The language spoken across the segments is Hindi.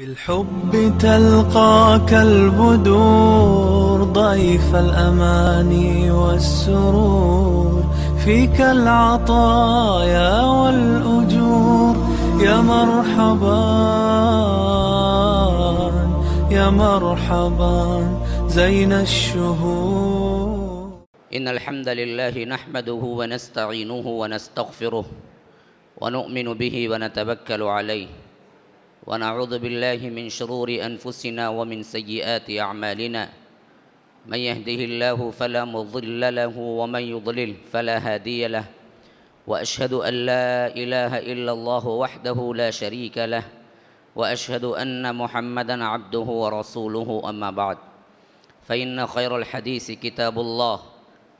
بالحب تلقاك البدور ضيف الأمان والسرور فيك العطايا والأجور يا مرحبا يا مرحبا زين الشهور إن الحمد لله نحمده ونستعينه ونستغفره ونؤمن به ونتبكل عليه ونعوذ بالله من شرور أنفسنا ومن سيئات أعمالنا من يهده الله فلا مضل له ومن يضلل فلا هادي له وأشهد أن لا إله إلا الله وحده لا شريك له وأشهد أن محمدا عبده ورسوله أما بعد فإن خير الحديث كتاب الله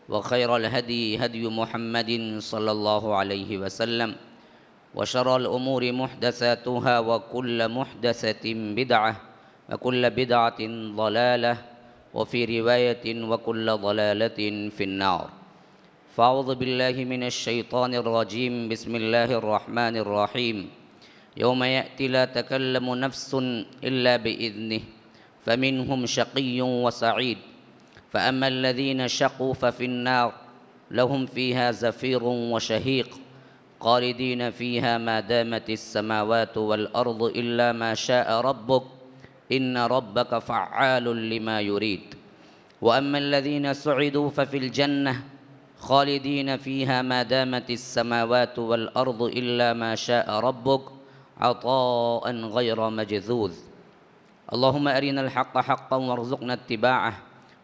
وخير الهدي هدي محمد صلى الله عليه وسلم وشر الأمور محدثاتها وكل محدثة بدعة وكل بدعة ضلالة وفي رواية وكل ضلالة في النار فأعوذ بالله من الشيطان الرجيم بسم الله الرحمن الرحيم يوم يأتي لا تكلم نفس إلا بإذنه فمنهم شقي وسعيد فأما الذين شقوا ففي النار لهم فيها زفير وشهيق خالدين فيها ما دامت السماوات والأرض إلا ما شاء ربك إن ربك فعال لما يريد وأما الذين سعدوا ففي الجنة خالدين فيها ما دامت السماوات والأرض إلا ما شاء ربك عطاء غير مجذوذ اللهم أرنا الحق حقا وارزقنا اتباعه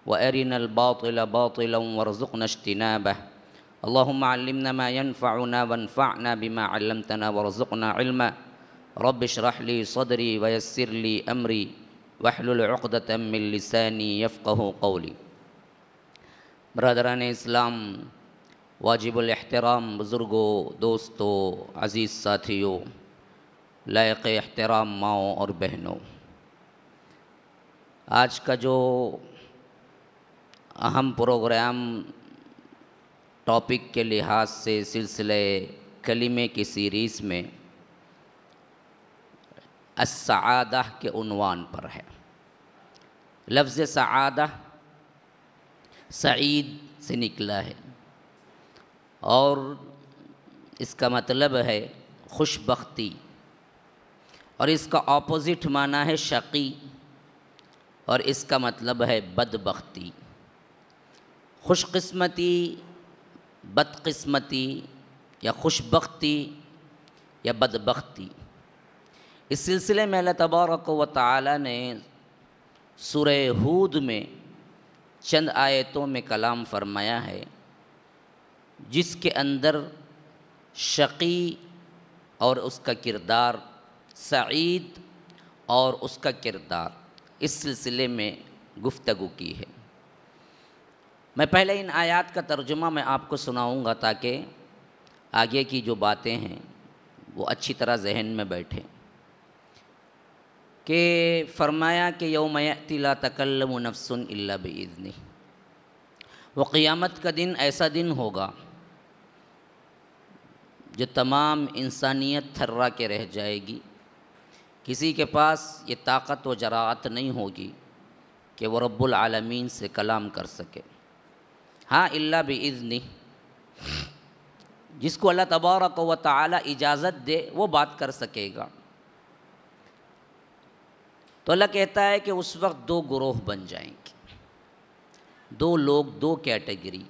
وأرنا الباطل باطلا وارزقنا اجتنابه اللهم علمنا ما ينفعنا وانفعنا بما علمتنا وارزقنا علما رب اشرح لي صدري ويسر لي أمري واحلل عقدة من لساني يفقه قولي برادران اسلام واجب الاحترام بزرگو دوستو عزیز ساتھیو لائق احترام ماؤں اور بہنوں آج کا جو اہم پروگرام टॉपिक के लिहाज से सिलसिले कलीमे की सीरीज़ में असादा के उनवान पर है लफ्ज़ सआदा सईद से निकला है और इसका मतलब है खुशबख्ती और इसका ऑपोज़िट माना है शकी और इसका मतलब है बदबख्ती खुशकस्मती बदकस्मती या खुशबख्ती या बदबख्ती इस सिलसिले में अल्लाह तबारक व ताली ने सुर हूद में चंद आयतों में कलाम फरमाया है जिसके अंदर शकी और उसका किरदार सईद और उसका किरदार इस सिलसिले में गुफ्तु की है मैं पहले इन आयत का तर्जुमा मैं आपको सुनाऊंगा ताकि आगे की जो बातें हैं वो अच्छी तरह जहन में बैठे कि फरमाया कि मैतिला तकल्लम नफसन अल्ला बज़नी वो क़ियामत का दिन ऐसा दिन होगा जो तमाम इंसानियत थर्रा के रह जाएगी किसी के पास ये ताकत व ज़रात नहीं होगी कि वो रब्बुल आलमीन से कलाम कर सके हाँ अल्ला इज़नी जिसको अल्लाह तबारक व ताली इजाज़त दे वो बात कर सकेगा तो अल्लाह कहता है कि उस वक्त दो ग्रोह बन जाएंगे दो लोग दो कैटेगरी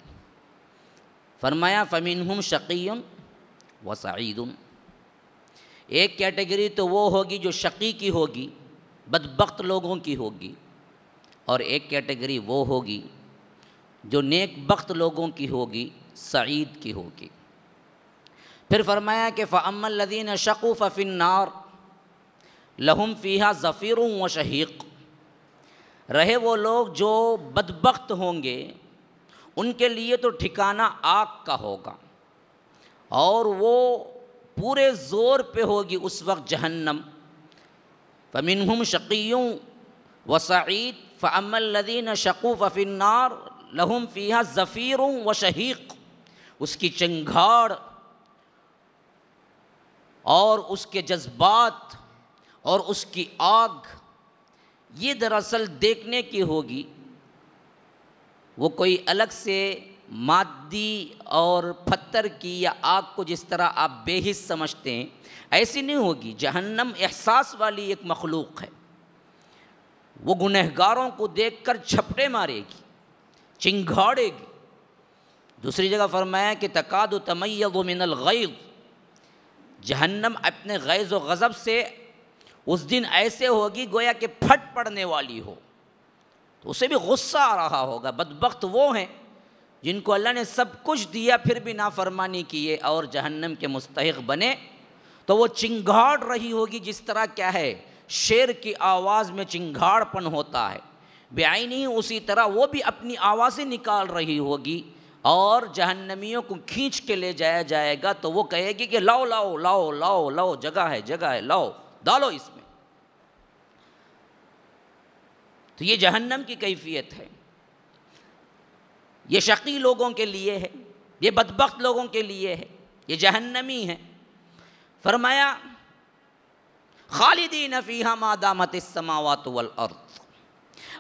फरमाया फ़मीन हम शकीम व सईदम एक कैटेगरी तो वो होगी जो शकी की होगी बदबख्त लोगों की होगी और एक कैटेगरी वो होगी जो नेक बख्त लोगों की होगी सईद की होगी फिर फरमाया कि फ़मल लदीन शकु फिनार लहम फ़ीहा ज़फ़ीर व शहीक रहे वो लोग जो बदबख्त होंगे उनके लिए तो ठिकाना आग का होगा और वो पूरे ज़ोर पे होगी उस वक्त जहन्नम फ़मिन शक़ीयों व सईद फ़मल लदीन शकु फिनार लहुम फ़िया ज़फ़ीर व शहीक उसकी चिंगाड़ और उसके जज्बात और उसकी आग ये दरअसल देखने की होगी वो कोई अलग से मादी और पत्थर की या आग को जिस तरह आप बेहिस समझते हैं ऐसी नहीं होगी जहन्नम एहसास वाली एक मखलूक है वो गुनहगारों को देखकर छपड़े मारेगी चिंघाड़ेगी दूसरी जगह फरमाया कि तकाद तमैज़ मिनल गैब जहन्नम अपने गैज़ व गज़ब से उस दिन ऐसे होगी गोया कि फट पड़ने वाली हो तो उसे भी गुस्सा आ रहा होगा बदबख्त वो हैं जिनको अल्लाह ने सब कुछ दिया फिर भी नाफरमानी किए और जहन्नम के मुस्तक बने तो वो चिंगाड़ रही होगी जिस तरह क्या है शेर की आवाज़ में चिंगाड़पन होता है बेआईनी उसी तरह वो भी अपनी आवाज़ें निकाल रही होगी और जहन्नमियों को खींच के ले जाया जाएगा तो वो कहेगी कि लाओ लाओ लाओ लाओ लाओ जगह है जगह है लाओ डालो इसमें तो ये जहन्नम की कैफियत है ये शकी लोगों के लिए है ये बदबक लोगों के लिए है ये जहन्नमी है फरमाया खालिदी नफ़ीहा मादामत समावत वल अर्थ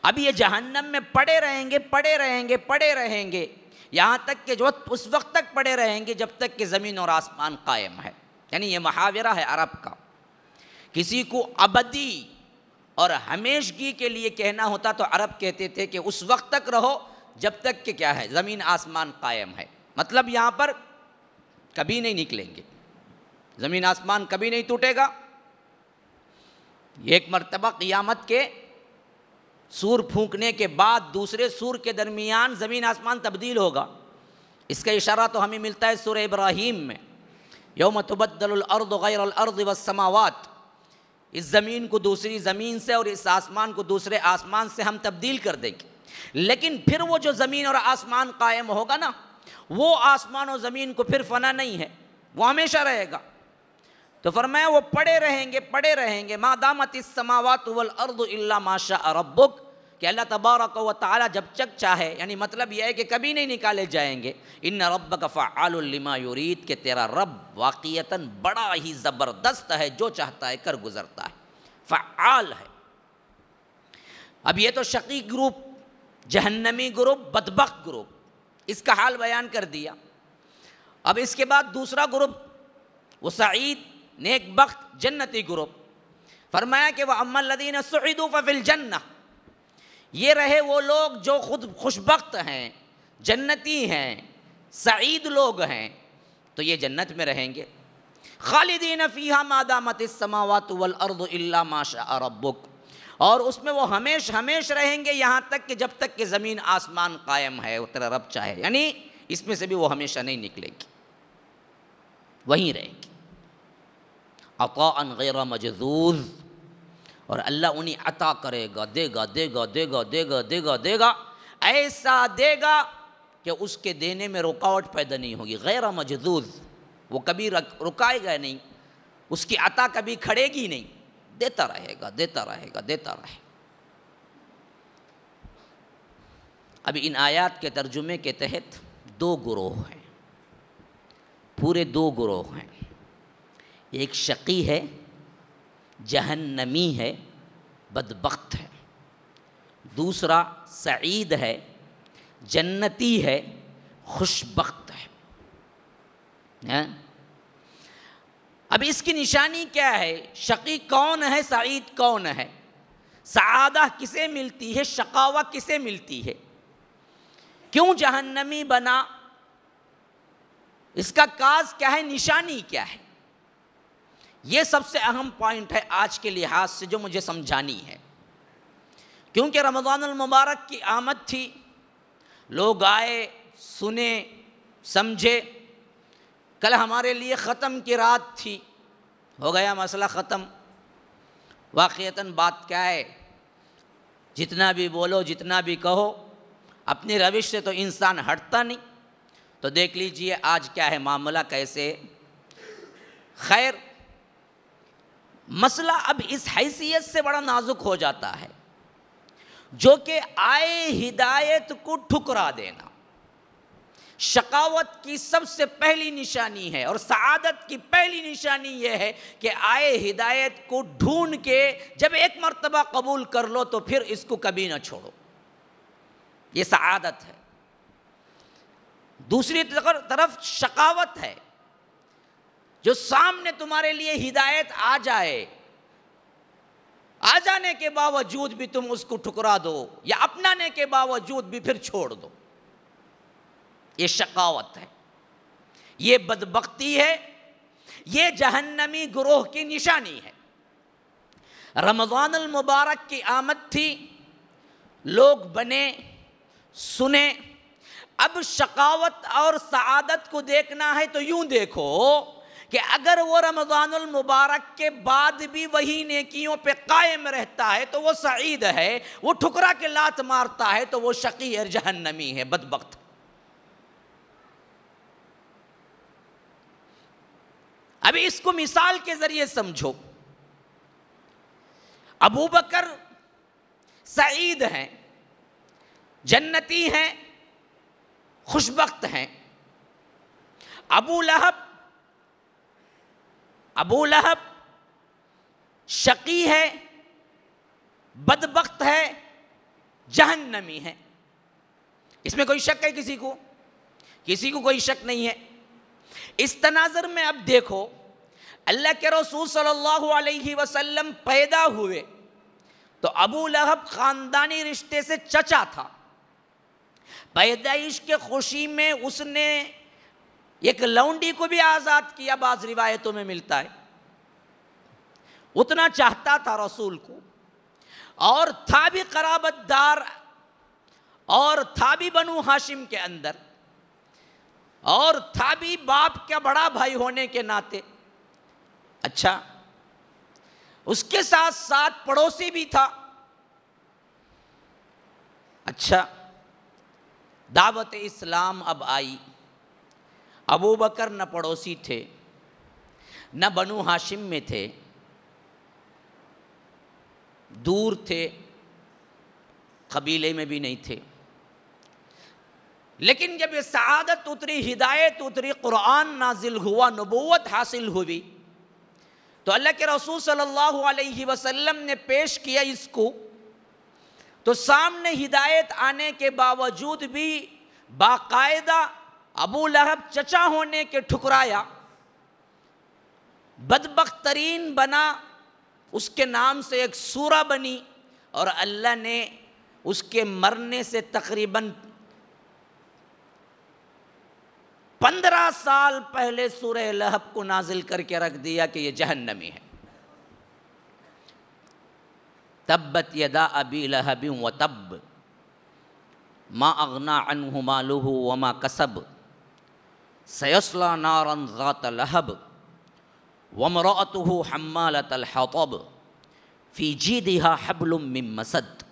अब ये जहन्नम में पड़े रहेंगे पड़े रहेंगे पड़े रहेंगे यहाँ तक कि जो उस वक्त तक पड़े रहेंगे जब तक कि ज़मीन और आसमान कायम है यानी ये महावरा है अरब का किसी को अबदी और हमेशगी के लिए कहना होता तो अरब कहते थे कि उस वक्त तक रहो जब तक कि क्या है ज़मीन आसमान कायम है मतलब यहाँ पर कभी नहीं निकलेंगे ज़मीन आसमान कभी नहीं टूटेगा एक मरतबा क़ियामत के सूर फूंकने के बाद दूसरे सूर के दरमियान ज़मीन आसमान तब्दील होगा इसका इशारा तो हमें मिलता है सूर इब्राहीम में यौम तबद्दलर्द वसमावत इस ज़मीन को दूसरी ज़मीन से और इस आसमान को दूसरे आसमान से हम तब्दील कर देंगे लेकिन फिर वो जो ज़मीन और आसमान कायम होगा ना वो आसमान और ज़मीन को फिर फना नहीं है वो हमेशा रहेगा तो फरमाया वो पड़े रहेंगे पड़े रहेंगे मादामत समावा तुवल अर्द इल्ला माशा अरबुक कि अल्लाह तबारक व ताला जब चक चाहे यानी मतलब यह है कि कभी नहीं निकाले जाएंगे इन रब का फ़ालमा यूरीद के तेरा रब वाक़ता बड़ा ही ज़बरदस्त है जो चाहता है कर गुज़रता है फ़ाल है अब ये तो शकी ग्रुप जहन्नमी ग्रुप बदबक ग्रुप इसका हाल बयान कर दिया अब इसके बाद दूसरा ग्रुप वो सईद नेक बख्त जन्नती ग्रुप फरमाया कि वह अम्मदीन सईदुफ़िल जन्न ये रहे वो लोग जो खुद खुशबक्त हैं जन्नती हैं सईद लोग हैं तो ये जन्नत में रहेंगे खालिदीन फ़ीहा मादामत समावत वल अर्द इल्ला माशा रब्बुक और उसमें वो हमेश हमेश रहेंगे यहाँ तक कि जब तक कि ज़मीन आसमान कायम है तेरा रब चाहे यानी इसमें से भी वो हमेशा नहीं निकलेगी वहीं रहेगी अतान गैर मजदूज और अल्लाह उन्हें अता करेगा देगा देगा देगा देगा देगा देगा ऐसा देगा कि उसके देने में रुकावट पैदा नहीं होगी गैर मजदूज वो कभी रुकाएगा नहीं उसकी अता कभी खड़ेगी नहीं देता रहेगा देता रहेगा देता रहेगा अब इन आयात के तर्जुमे के तहत दो गुरोह हैं पूरे दो गुरोह हैं एक शकी है जहन्नमी है बदबख्त है दूसरा सईद है जन्नती है खुशबख्त है ना? अब इसकी निशानी क्या है शकी कौन है सईद कौन है सादा किसे मिलती है शकावा किसे मिलती है क्यों जहन्नमी बना इसका काज क्या है निशानी क्या है ये सबसे अहम पॉइंट है आज के लिहाज से जो मुझे समझानी है क्योंकि रमज़ान मुबारक की आमद थी लोग आए सुने समझे कल हमारे लिए ख़त्म की रात थी हो गया मसला ख़त्म वाक़ता बात क्या है जितना भी बोलो जितना भी कहो अपनी रविश से तो इंसान हटता नहीं तो देख लीजिए आज क्या है मामला कैसे खैर मसला अब इस हैसियत से बड़ा नाजुक हो जाता है जो कि आए हिदायत को ठुकरा देना शकावत की सबसे पहली निशानी है और सआदत की पहली निशानी यह है कि आए हिदायत को ढूंढ के जब एक मरतबा कबूल कर लो तो फिर इसको कभी ना छोड़ो ये सआदत है दूसरी तरफ शकावत है जो सामने तुम्हारे लिए हिदायत आ जाए आ जाने के बावजूद भी तुम उसको ठुकरा दो या अपनाने के बावजूद भी फिर छोड़ दो ये शकावत है ये बदबख्ती है ये जहन्नमी ग्रोह की निशानी है रमज़ान मुबारक की आमद थी लोग बने सुने अब शकावत और सआदत को देखना है तो यूं देखो कि अगर वो मुबारक के बाद भी वही नेकियों पे कायम रहता है तो वो सईद है वो ठुकरा के लात मारता है तो वो शकी और जहन्नमी है बदबक अभी इसको मिसाल के ज़रिए समझो अबू बकर सईद हैं जन्नती हैं खुशबख्त हैं अबू लहब अबू लहब शकी है बदबख्त है जहन्नमी है इसमें कोई शक है किसी को किसी को कोई शक नहीं है इस तनाजर में अब देखो अल्लाह के रसूल सल्लल्लाहु अलैहि वसल्लम पैदा हुए तो अबू लहब ख़ानदानी रिश्ते से चचा था पैदाइश के खुशी में उसने एक लौंडी को भी आज़ाद किया बाज रिवायतों में मिलता है उतना चाहता था रसूल को और था भी कराबतदार और था भी बनु हाशिम के अंदर और था भी बाप का बड़ा भाई होने के नाते अच्छा उसके साथ साथ पड़ोसी भी था अच्छा दावत इस्लाम अब आई अबू बकर न पड़ोसी थे न बनू हाशिम में थे दूर थे कबीले में भी नहीं थे लेकिन जब ये सआदत उतरी हिदायत उतरी कुरान नाजिल हुआ नबूवत हासिल हुई तो अल्लाह के रसूल सल्लल्लाहु अलैहि वसल्लम ने पेश किया इसको तो सामने हिदायत आने के बावजूद भी बाकायदा अबू लहब चचा होने के ठुकराया बदबक तरीन बना उसके नाम से एक सूरा बनी और अल्लाह ने उसके मरने से तकरीबन पंद्रह साल पहले सूर लहब को नाजिल करके रख दिया कि ये जहन्नमी है तब्बत यदा अबी लहबी व तब माँ अगना अनहु मालू व माँ कसब सयसला नारन ज़ात लहब वमरात हम्मालत हतब फ़ी जी दिहा हबलुम मसद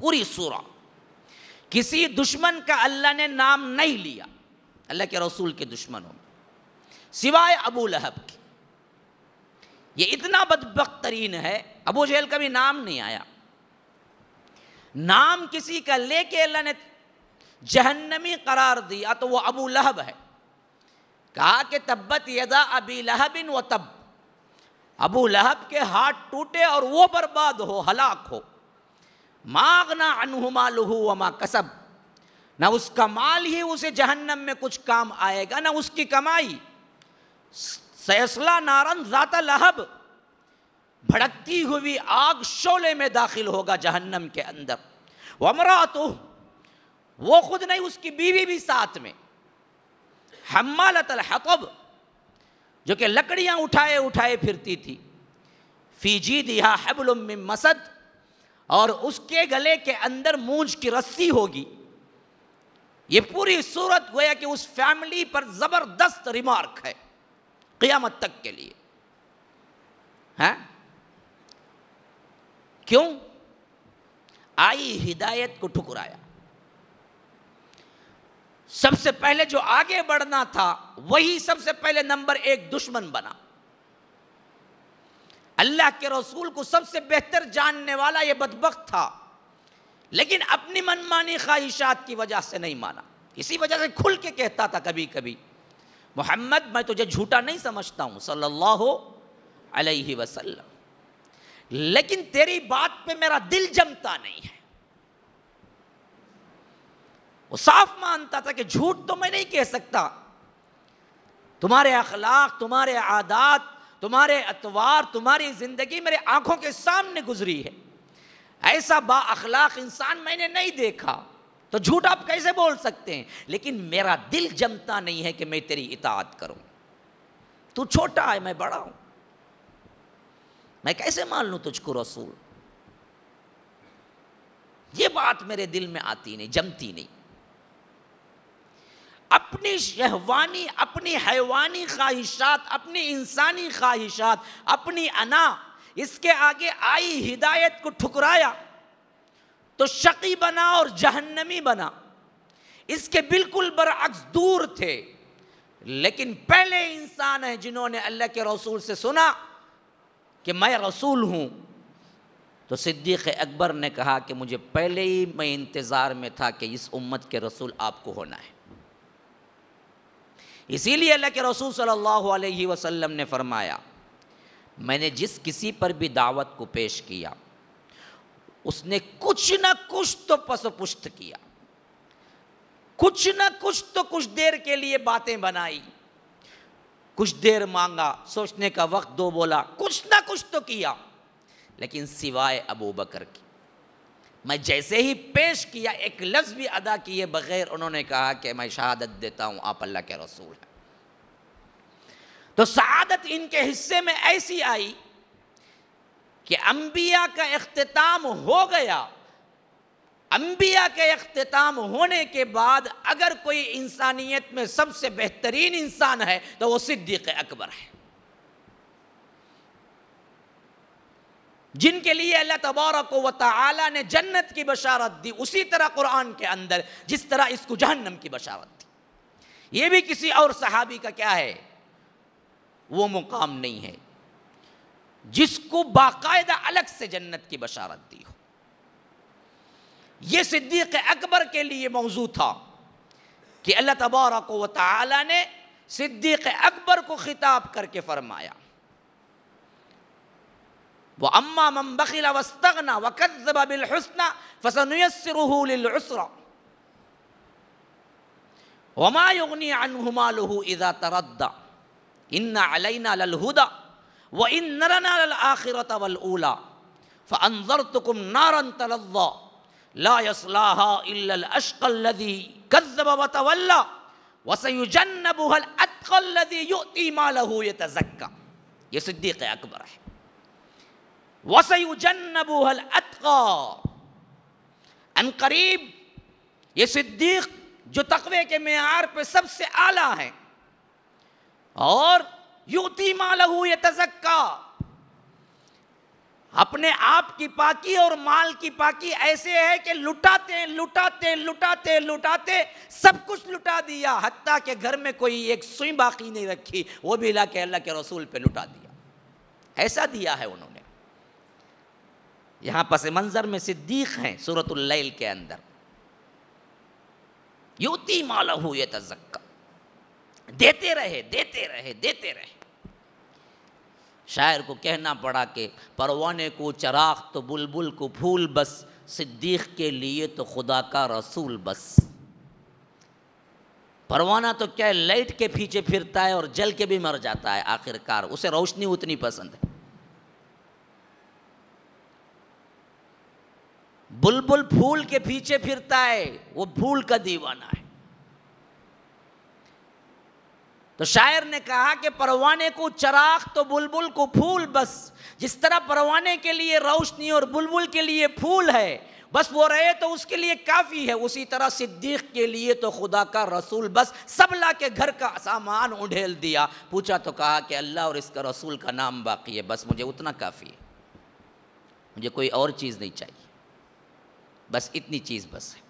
पूरी सूरा किसी दुश्मन का अल्लाह ने नाम नहीं लिया अल्लाह के रसूल के दुश्मनों में सिवाय अबू लहब के ये इतना बदबक तरीन है अबू जहल का भी नाम नहीं आया नाम किसी का लेके अल्लाह ने जहन्नमी करार दिया तो वो अबू लहब है कहा कि तब्बत यदा अबी लहबिन व तब अबू लहब के हाथ टूटे और वो बर्बाद हो हलाक हो मागना अनहुमा लहू वमा कसब ना उसका माल ही उसे जहन्नम में कुछ काम आएगा ना उसकी कमाई सैसला नारन ज़ाता लहब भड़कती हुई आग शोले में दाखिल होगा जहन्नम के अंदर वमरा तो वो खुद नहीं उसकी बीवी भी साथ में हमालत हतब जो कि लकड़ियाँ उठाए उठाए फिरती थी फीजी दिया हबल मसद और उसके गले के अंदर मूंज की रस्सी होगी ये पूरी सूरत गोया कि उस फैमिली पर ज़बरदस्त रिमार्क है क़ियामत तक के लिए हैं क्यों आई हिदायत को ठुकराया सबसे पहले जो आगे बढ़ना था वही सबसे पहले नंबर एक दुश्मन बना अल्लाह के रसूल को सबसे बेहतर जानने वाला यह बदबक था लेकिन अपनी मनमानी ख्वाहिशात की वजह से नहीं माना इसी वजह से खुल के कहता था कभी कभी मोहम्मद मैं तुझे झूठा नहीं समझता हूँ सल्लल्लाहु अलैहि वसल्लम लेकिन तेरी बात पे मेरा दिल जमता नहीं है वो साफ मानता था कि झूठ तो मैं नहीं कह सकता तुम्हारे अखलाक तुम्हारे आदात तुम्हारे अतवार तुम्हारी ज़िंदगी मेरे आंखों के सामने गुजरी है ऐसा बा अखलाक इंसान मैंने नहीं देखा तो झूठ आप कैसे बोल सकते हैं लेकिन मेरा दिल जमता नहीं है कि मैं तेरी इतात करूं तू छोटा है मैं बड़ा हूं मैं कैसे मान लू तुझको रसूल ये बात मेरे दिल में आती नहीं जमती नहीं अपनी शहवानी अपनी हैवानी ख्वाहिशात अपनी इंसानी ख्वाहिशात अपनी अना इसके आगे आई हिदायत को ठुकराया तो शकी बना और जहन्नमी बना इसके बिल्कुल बरअक्स दूर थे लेकिन पहले इंसान हैं जिन्होंने अल्लाह के रसूल से सुना कि मैं रसूल हूँ तो सिद्दीक़ अकबर ने कहा कि मुझे पहले ही मैं इंतज़ार में था कि इस उम्मत के रसूल आपको होना है इसीलिए अल्लाह के रसूल सल्लल्लाहु अलैहि वसल्लम ने फरमाया मैंने जिस किसी पर भी दावत को पेश किया उसने कुछ ना कुछ तो पशुपुष्ट किया कुछ ना कुछ तो कुछ देर के लिए बातें बनाई कुछ देर मांगा सोचने का वक्त दो बोला कुछ ना कुछ तो किया लेकिन सिवाय अबू बकर के मैं जैसे ही पेश किया एक लफ्ज़ भी अदा किए बगैर उन्होंने कहा कि मैं शहादत देता हूं आप अल्लाह के रसूल हैं तो शहादत इनके हिस्से में ऐसी आई कि अम्बिया का अख्ताम हो गया अम्बिया के अख्ताम होने के बाद अगर कोई इंसानियत में सबसे बेहतरीन इंसान है तो वो सिद्दीक़ अकबर है जिनके लिए अल्लाह तबारक व ताली ने जन्नत की बशारत दी उसी तरह कुरान के अंदर जिस तरह इसको जहन्नम की बशारत दी ये भी किसी और सहाबी का क्या है वो मुकाम नहीं है जिसको बाकायदा अलग से जन्नत की बशारत दी हो यह सिद्दीक अकबर के लिए मौजू था कि अल्लाह तबारक व ताली ने सिद्दीक अकबर को खिताब करके फरमाया وأما من بخل واستغنى وكذب بالحسنى فسنيسره للعسرى وما يغني عنه ماله إذا تردى إن علينا للهدى وإن لنا للآخرة والأولى فأنذرتكم نارا تلظى لا يصلاها إلا الأشقى الذي كذب وتولى وسيجنبها الأتقى الذي يؤتي ماله يتزكى يا صديقي أكبر वसयुजन्नबूहल अतका अनकरीब ये सिद्दीक जो तकवे के मैार पे सबसे आला है और युति मालहू ये तजक्का अपने आप की पाकी और माल की पाकी ऐसे है कि लुटाते लुटाते लुटाते लुटाते सब कुछ लुटा दिया हत्या के घर में कोई एक सुई बाकी नहीं रखी वो भी ला के अल्लाह के रसूल पे लुटा दिया ऐसा दिया है उन्होंने यहाँ पस मंज़र में सिद्दीक हैं सूरतुल्लैल के अंदर युति माला हुए तजक्का देते रहे देते रहे देते रहे शायर को कहना पड़ा कि परवाने को चराग तो बुलबुल को फूल बस सिद्दीक के लिए तो खुदा का रसूल बस परवाना तो क्या है लाइट के पीछे फिरता है और जल के भी मर जाता है आखिरकार उसे रोशनी उतनी पसंद है बुलबुल फूल के पीछे फिरता है वो फूल का दीवाना है तो शायर ने कहा कि परवाने को चराग तो बुलबुल को फूल बस जिस तरह परवाने के लिए रोशनी और बुलबुल के लिए फूल है बस वो रहे तो उसके लिए काफ़ी है उसी तरह सिद्दीक के लिए तो खुदा का रसूल बस सब ला के घर का सामान उढ़ेल दिया पूछा तो कहा कि अल्लाह और इसका रसूल का नाम बाकी है बस मुझे उतना काफ़ी है मुझे कोई और चीज़ नहीं चाहिए बस इतनी चीज़ बस है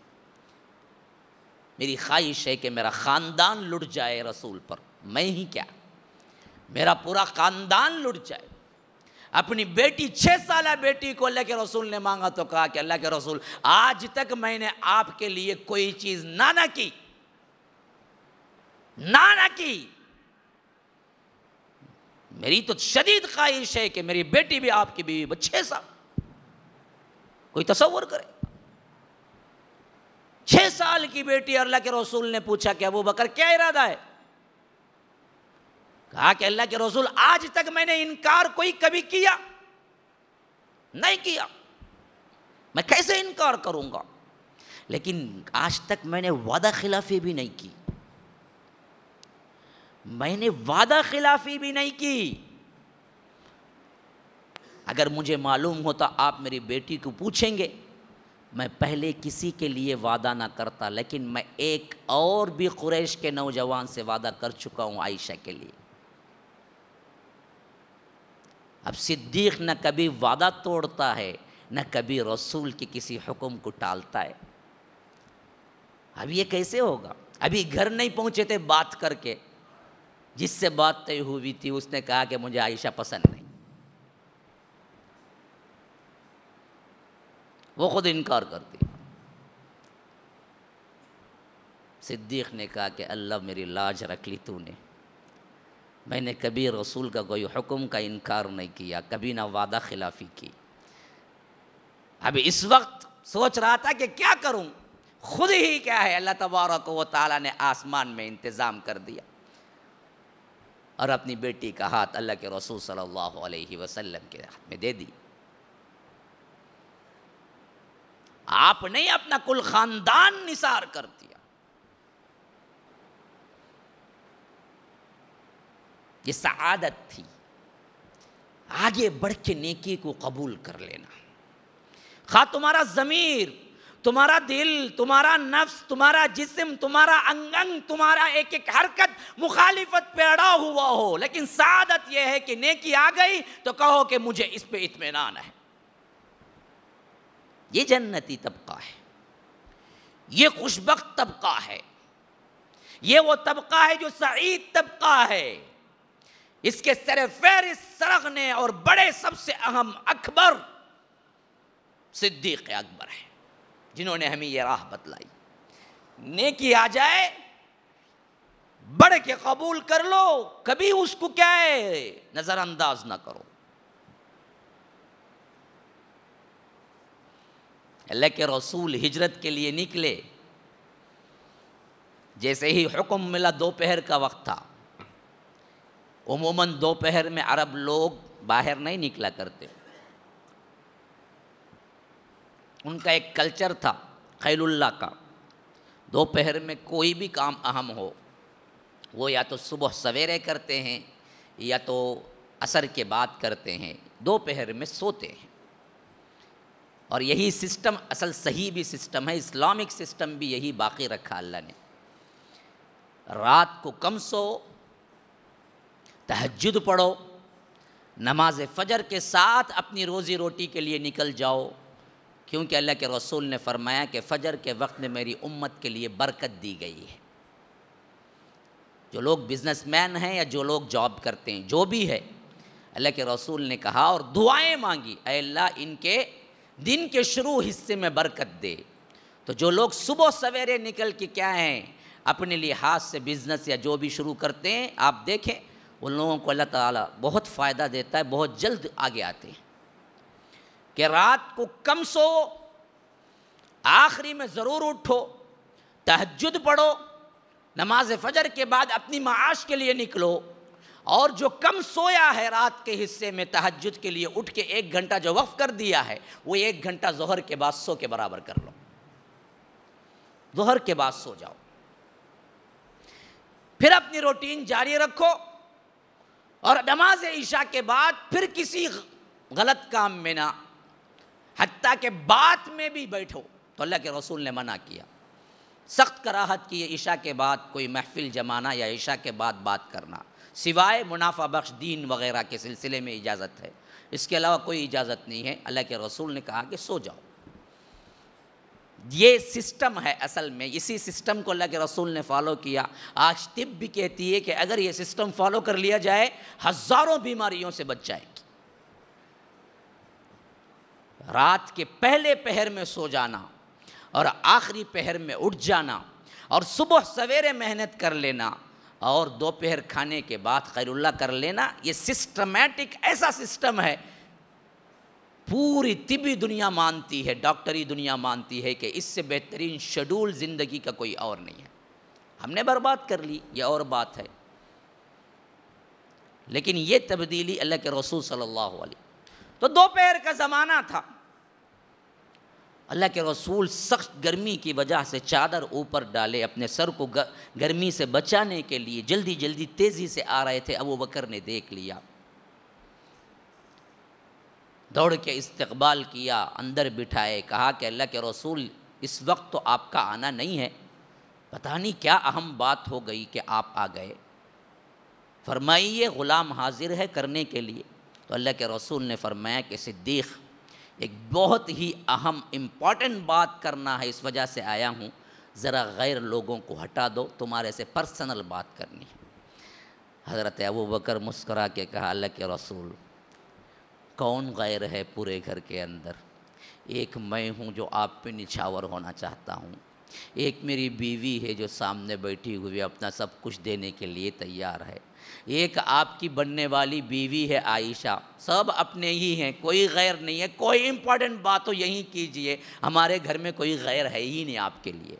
मेरी ख्वाहिश है कि मेरा ख़ानदान लुट जाए रसूल पर मैं ही क्या मेरा पूरा ख़ानदान लुट जाए अपनी बेटी छः साल बेटी को अल्लाह के रसूल ने मांगा तो कहा कि अल्लाह के रसूल आज तक मैंने आपके लिए कोई चीज़ ना ना की ना ना की मेरी तो शदीद ख्वाहिश है कि मेरी बेटी भी आपकी बीवी बच्चे साल कोई तस्वर करे छह साल की बेटी अल्लाह के रसूल ने पूछा कि अबू बकर क्या इरादा है कहा कि अल्लाह के रसूल आज तक मैंने इनकार कोई कभी किया नहीं किया मैं कैसे इनकार करूंगा लेकिन आज तक मैंने वादा खिलाफी भी नहीं की मैंने वादा खिलाफी भी नहीं की अगर मुझे मालूम होता आप मेरी बेटी को पूछेंगे मैं पहले किसी के लिए वादा ना करता लेकिन मैं एक और भी कुरैश के नौजवान से वादा कर चुका हूँ आयशा के लिए अब सिद्दीक न कभी वादा तोड़ता है न कभी रसूल के किसी हुक्म को टालता है अब ये कैसे होगा अभी घर नहीं पहुँचे थे बात करके जिससे बात तय हुई थी उसने कहा कि मुझे आयशा पसंद नहीं वो खुद इनकार करती सिद्दीक ने कहा कि अल्लाह मेरी लाज रख ली तूने मैंने कभी रसूल का कोई हुक्म का इनकार नहीं किया कभी ना वादा खिलाफी की अभी इस वक्त सोच रहा था कि क्या करूं खुद ही क्या है अल्लाह तबारक व ताली ने आसमान में इंतज़ाम कर दिया और अपनी बेटी का हाथ अल्लाह के रसूल सल्लल्लाहु अलैहि वसल्लम के हाथ में दे दी आपने अपना कुल खानदान निसार कर दिया ये सआदत थी आगे बढ़ के नेकी को कबूल कर लेना खा तुम्हारा ज़मीर तुम्हारा दिल तुम्हारा नफ्स तुम्हारा जिस्म तुम्हारा अंग अंग तुम्हारा एक एक हरकत मुखालिफत पे अड़ा हुआ हो लेकिन सादत यह है कि नेकी आ गई तो कहो कि मुझे इस पे इतमान है ये जन्नती तबका है ये खुशबक तबका है ये वो तबका है जो सईद तबका है इसके सर फहरिस्त सरगने और बड़े सबसे अहम अकबर सिद्दीक अकबर है जिन्होंने हमें ये राह बतलाई नेकी आ जाए बढ़ के कबूल कर लो कभी उसको क्या है नज़रअंदाज ना करो अल्लाह के रसूल हिजरत के लिए निकले जैसे ही हुक्म मिला दोपहर का वक्त था उमूमन दोपहर में अरब लोग बाहर नहीं निकला करते उनका एक कल्चर था खैलुल्ला का दोपहर में कोई भी काम अहम हो वो या तो सुबह सवेरे करते हैं या तो असर के बाद करते हैं दोपहर में सोते हैं और यही सिस्टम असल सही भी सिस्टम है इस्लामिक सिस्टम भी यही बाकी रखा अल्लाह ने रात को कम सो तहजद पढ़ो नमाज फ़जर के साथ अपनी रोज़ी रोटी के लिए निकल जाओ क्योंकि अल्लाह के रसूल ने फरमाया कि फ़जर के वक्त में मेरी उम्मत के लिए बरकत दी गई है जो लोग बिजनेसमैन हैं या जो लोग जॉब करते हैं जो भी है अल्लाह के रसूल ने कहा और दुआएं मांगी अल्लाह इनके दिन के शुरू हिस्से में बरकत दे तो जो लोग सुबह सवेरे निकल के क्या हैं अपने लिए हाथ से बिज़नेस या जो भी शुरू करते हैं आप देखें उन लोगों को अल्लाह ताला बहुत फ़ायदा देता है बहुत जल्द आगे आते हैं कि रात को कम सो आखिरी में ज़रूर उठो तहजद पढ़ो नमाज फ़जर के बाद अपनी माश के लिए निकलो और जो कम सोया है रात के हिस्से में तहजद के लिए उठ के एक घंटा जो वक्फ कर दिया है वो एक घंटा जहर के बाद सो के बराबर कर लो जहर के बाद सो जाओ फिर अपनी रूटीन जारी रखो और नमाज ईशा के बाद फिर किसी गलत काम में ना हती के बाद में भी बैठो तो अल्लाह के रसूल ने मना किया सख्त कराहत की ईशा के बाद कोई महफिल जमाना या ईशा के बाद बात करना सिवाय मुनाफा बख्श दीन वगैरह के सिलसिले में इजाज़त है इसके अलावा कोई इजाज़त नहीं है अल्लाह के रसूल ने कहा कि सो जाओ ये सिस्टम है असल में इसी सिस्टम को अल्लाह के रसूल ने फॉलो किया आज तिब भी कहती है कि अगर ये सिस्टम फॉलो कर लिया जाए हज़ारों बीमारियों से बच जाएगी रात के पहले पहर में सो जाना और आखिरी पहर में उठ जाना और सुबह सवेरे मेहनत कर लेना और दोपहर खाने के बाद खैरुल्ला कर लेना ये सिस्टमेटिक ऐसा सिस्टम है पूरी तिबी दुनिया मानती है डॉक्टरी दुनिया मानती है कि इससे बेहतरीन शेड्यूल ज़िंदगी का कोई और नहीं है हमने बर्बाद कर ली ये और बात है लेकिन ये तब्दीली अल्लाह के रसूल सल्लल्लाहु अलैहि तो दोपहर का ज़माना था अल्लाह के रसूल सख्त गर्मी की वजह से चादर ऊपर डाले अपने सर को गर्मी से बचाने के लिए जल्दी जल्दी तेज़ी से आ रहे थे अब वकर ने देख लिया दौड़ के इस्तबाल किया अंदर बिठाए कहा कि अल्लाह के रसूल इस वक्त तो आपका आना नहीं है पता नहीं क्या अहम बात हो गई कि आप आ गए फरमाइए ग़ुलाम हाजिर है करने के लिए तो अल्लाह के रसूल ने फरमाया कि सिद्दीक़ एक बहुत ही अहम इम्पॉर्टेंट बात करना है इस वजह से आया हूँ ज़रा गैर लोगों को हटा दो तुम्हारे से पर्सनल बात करनी है हज़रत अबू बकर मुस्करा के कहा अल्लाह के रसूल कौन गैर है पूरे घर के अंदर एक मैं हूँ जो आप पे निछावर होना चाहता हूँ एक मेरी बीवी है जो सामने बैठी हुई अपना सब कुछ देने के लिए तैयार है एक आपकी बनने वाली बीवी है आयशा सब अपने ही हैं कोई गैर नहीं है कोई इंपॉर्टेंट बात तो यही कीजिए हमारे घर में कोई गैर है ही नहीं आपके लिए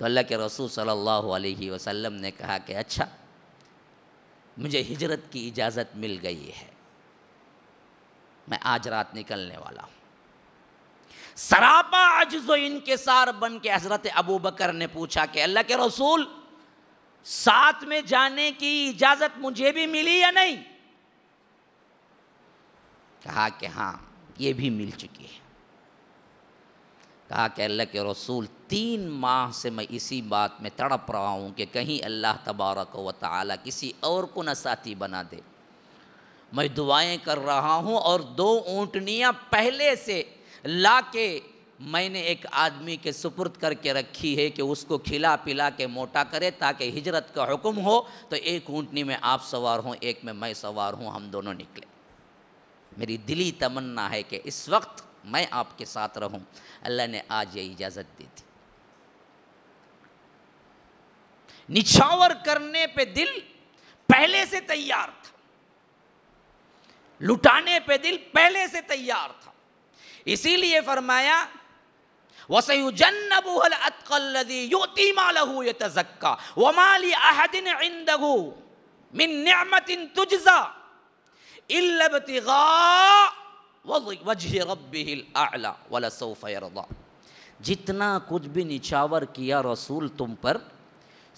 तो अल्लाह के रसूल सल्लल्लाहु अलैहि वसल्लम ने कहा कि अच्छा मुझे हिजरत की इजाज़त मिल गई है मैं आज रात निकलने वाला हूँ सरापा अजो इनके सार बन के हज़रत अबू बकर ने पूछा कि अल्लाह के रसूल साथ में जाने की इजाजत मुझे भी मिली या नहीं कहा कि हाँ ये भी मिल चुकी है कहा कि अल्लाह के रसूल तीन माह से मैं इसी बात में तड़प रहा हूँ कि कहीं अल्लाह तबारक व ताली किसी और को न साथी बना दे मैं दुआएं कर रहा हूँ और दो ऊँटनियाँ पहले से ला के मैंने एक आदमी के सुपुर्द करके रखी है कि उसको खिला पिला के मोटा करे ताकि हिजरत का हुक्म हो तो एक ऊँटनी में आप सवार हों एक में मैं सवार हूँ हम दोनों निकले मेरी दिली तमन्ना है कि इस वक्त मैं आपके साथ रहूँ अल्लाह ने आज ये इजाज़त दी थी निछावर करने पे दिल पहले से तैयार था लुटाने पे दिल पहले से तैयार था इसीलिए फरमाया जितना कुछ भी निचावर किया रसूल तुम पर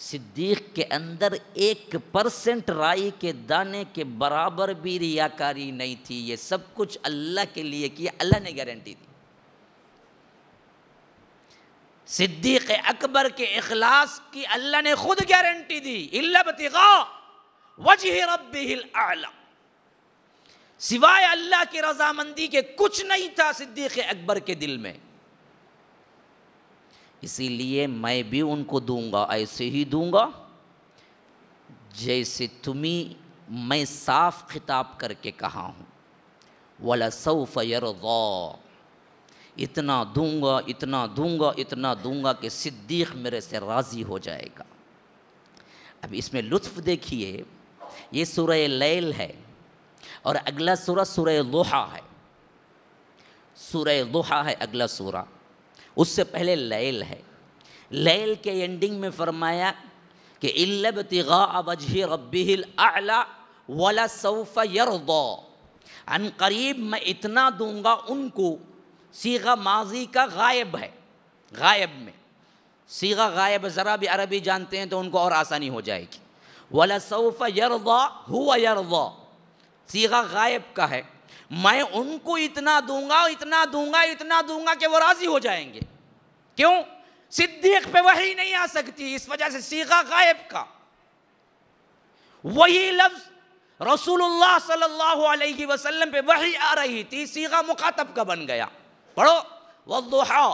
सिद्दीक के अंदर एक परसेंट राई के दाने के बराबर भी रियाकारी नहीं थी ये सब कुछ अल्लाह के लिए किया अल्लाह ने गारंटी दी सिद्दीक अकबर के अखलास की अल्लाह ने खुद गारंटी दी इल्लबतिगा वजह रब्बिल आला सिवाय अल्लाह की रजामंदी के कुछ नहीं था सिद्दीक अकबर के दिल में इसीलिए मैं भी उनको दूंगा ऐसे ही दूंगा जैसे तुम्हें मैं साफ खिताब करके कहा हूं वला सऊफ़ गौ इतना दूंगा इतना दूंगा इतना दूंगा कि सिद्दीक़ मेरे से राज़ी हो जाएगा अब इसमें लुत्फ देखिए ये सुरह लैल है और अगला सूरा सूर्य लोहा है सुरह लोहा है अगला सूरा उससे पहले लैल है लैल के एंडिंग में फरमाया कि इल्लब तिगा अबजही रबिल अला वला सऊफ़ यरदो अन करीब मैं इतना दूंगा उनको सीगा माजी का गायब है गायब में सीगा गायब ज़रा भी अरबी जानते हैं तो उनको और आसानी हो जाएगी वाला सऊफ़ यरवा हुआ यरवा सीगा गायब का है मैं उनको इतना दूंगा इतना दूंगा इतना दूंगा कि वो राज़ी हो जाएंगे क्यों सिद्दीक पे वही नहीं आ सकती इस वजह से सीगा गायब का वही लफ्ज़ रसूलुल्लाह सल्लल्लाहु अलैहि वसल्लम पे वही आ रही थी सीगा मुखातब का बन गया پڑھو والضحا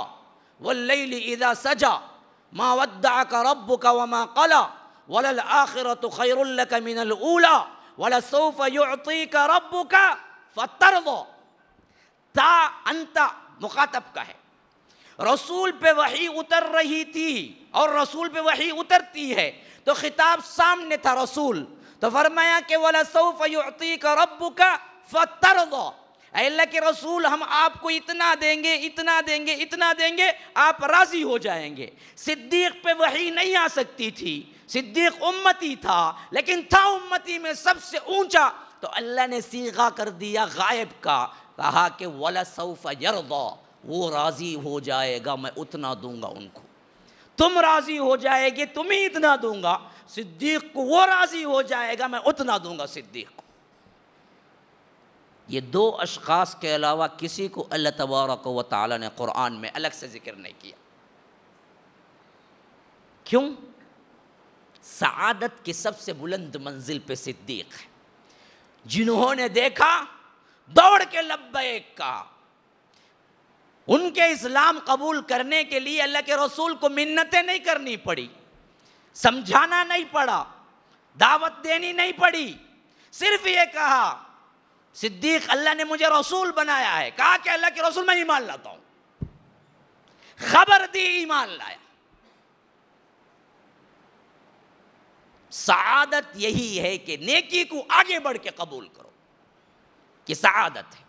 والليل اذا سجى ما ودعك ربك وما قلى وللآخرة خير لك من الأولى ولسوف يعطيك ربك فترضى تا انت مخاطب کا ہے رسول پہ وحی اتر رہی تھی اور رسول پہ وحی اترتی ہے تو خطاب سامنے تھا رسول تو فرمایا کہ وَلَسَوْفَ يُعْطِيكَ رَبُّكَ فَتَرْضَى अल्लाह के रसूल हम आपको इतना देंगे इतना देंगे इतना देंगे आप राज़ी हो जाएंगे सिद्दीक पे वही नहीं आ सकती थी सिद्दीक उम्मती था लेकिन था उम्मती में सबसे ऊंचा तो अल्लाह ने सीगा कर दिया गायब का कहा कि वला सऊफ़ यरदा वो राज़ी हो जाएगा मैं उतना दूंगा उनको तुम राज़ी हो जाएगी तुम्हें इतना दूंगा सिद्दीक को वो राज़ी हो जाएगा मैं उतना दूंगा सिद्दीक को ये दो अशखास के अलावा किसी को अल्लाह तबारक व ताली ने क़ुरान में अलग से ज़िक्र नहीं किया क्यों सआदत की सबसे बुलंद मंजिल पे सिद्दीक है जिन्होंने देखा दौड़ के लब्बैक कहा उनके इस्लाम कबूल करने के लिए अल्लाह के रसूल को मिन्नतें नहीं करनी पड़ी समझाना नहीं पड़ा दावत देनी नहीं पड़ी सिर्फ ये कहा सिद्दीक अल्लाह ने मुझे रसूल बनाया है कहा कि अल्लाह के रसूल मैं ईमान लाता हूं खबर दी ईमान लाया सादत यही है कि नेकी को आगे बढ़ के कबूल करो कि सादत है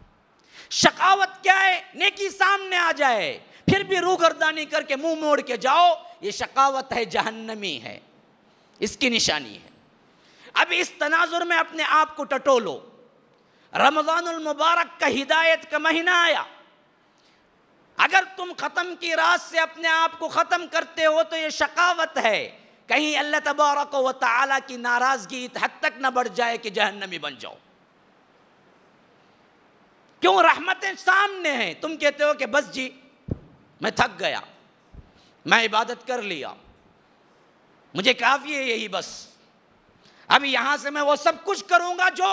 शकावत क्या है नेकी सामने आ जाए फिर भी रूगरदानी करके मुंह मोड़ के जाओ ये शकावत है जहन्नमी है इसकी निशानी है अब इस तनाजुर में अपने आप को टटोलो मुबारक का हिदायत का महीना आया अगर तुम ख़त्म की रात से अपने आप को ख़त्म करते हो तो ये शकावत है कहीं अल्लाह तबारक व तला की नाराज़गी हद तक न बढ़ जाए कि जहन्नमी बन जाओ क्यों रहमतें सामने हैं तुम कहते हो कि बस जी मैं थक गया मैं इबादत कर लिया मुझे काफ़ी है यही बस अब यहाँ से मैं वो सब कुछ करूँगा जो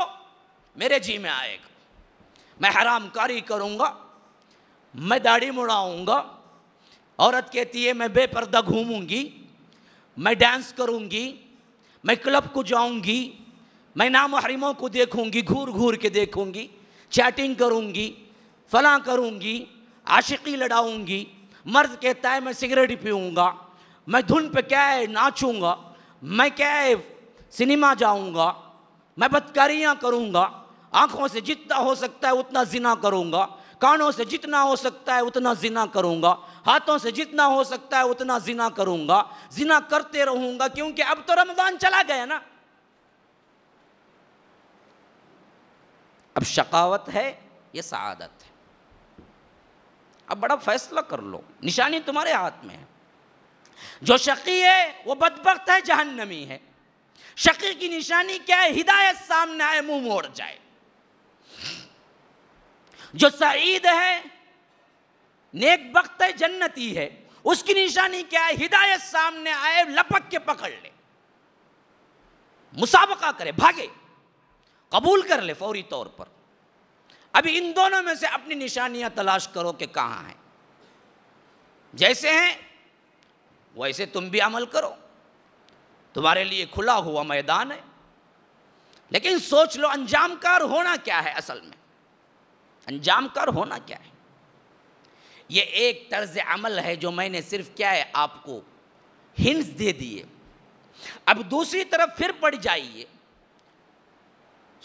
मेरे जी में आएगा मैं हरामकारी करूँगा मैं दाढ़ी मुड़ाऊँगा औरत कहती है मैं बेपर्दा घूमूंगी मैं डांस करूँगी मैं क्लब को जाऊँगी मैं नाम हरिमों को देखूँगी घूर घूर के देखूंगी चैटिंग करूँगी फला करूँगी आशिकी लड़ाऊँगी मर्द कहता है मैं सिगरेट पीऊँगा मैं धुन पे क्या है नाचूँगा मैं क्या है सिनेमा जाऊँगा मैं बदकारियाँ करूँगा आंखों से जितना हो सकता है उतना जिना करूंगा कानों से जितना हो सकता है उतना जिना करूंगा हाथों से जितना हो सकता है उतना जिना करूँगा जिना करते रहूंगा क्योंकि अब तो रमज़ान चला गया ना अब शकावत है ये सआदत है अब बड़ा फैसला कर लो निशानी तुम्हारे हाथ में है जो शकी है वो बदबक है जहन्नमी है शकी की निशानी क्या है हिदायत सामने आए मुंह मोड़ जाए जो सईद है नेक वक्त है जन्नती है उसकी निशानी क्या है हिदायत सामने आए लपक के पकड़ ले मुसाबका करे भागे कबूल कर ले फौरी तौर पर अभी इन दोनों में से अपनी निशानियां तलाश करो कि कहाँ हैं जैसे हैं वैसे तुम भी अमल करो तुम्हारे लिए खुला हुआ मैदान है लेकिन सोच लो अंजामकार होना क्या है असल में अंजाम कार होना क्या है ये एक तर्ज अमल है जो मैंने सिर्फ क्या है आपको हिंस दे दिए अब दूसरी तरफ फिर पड़ जाइए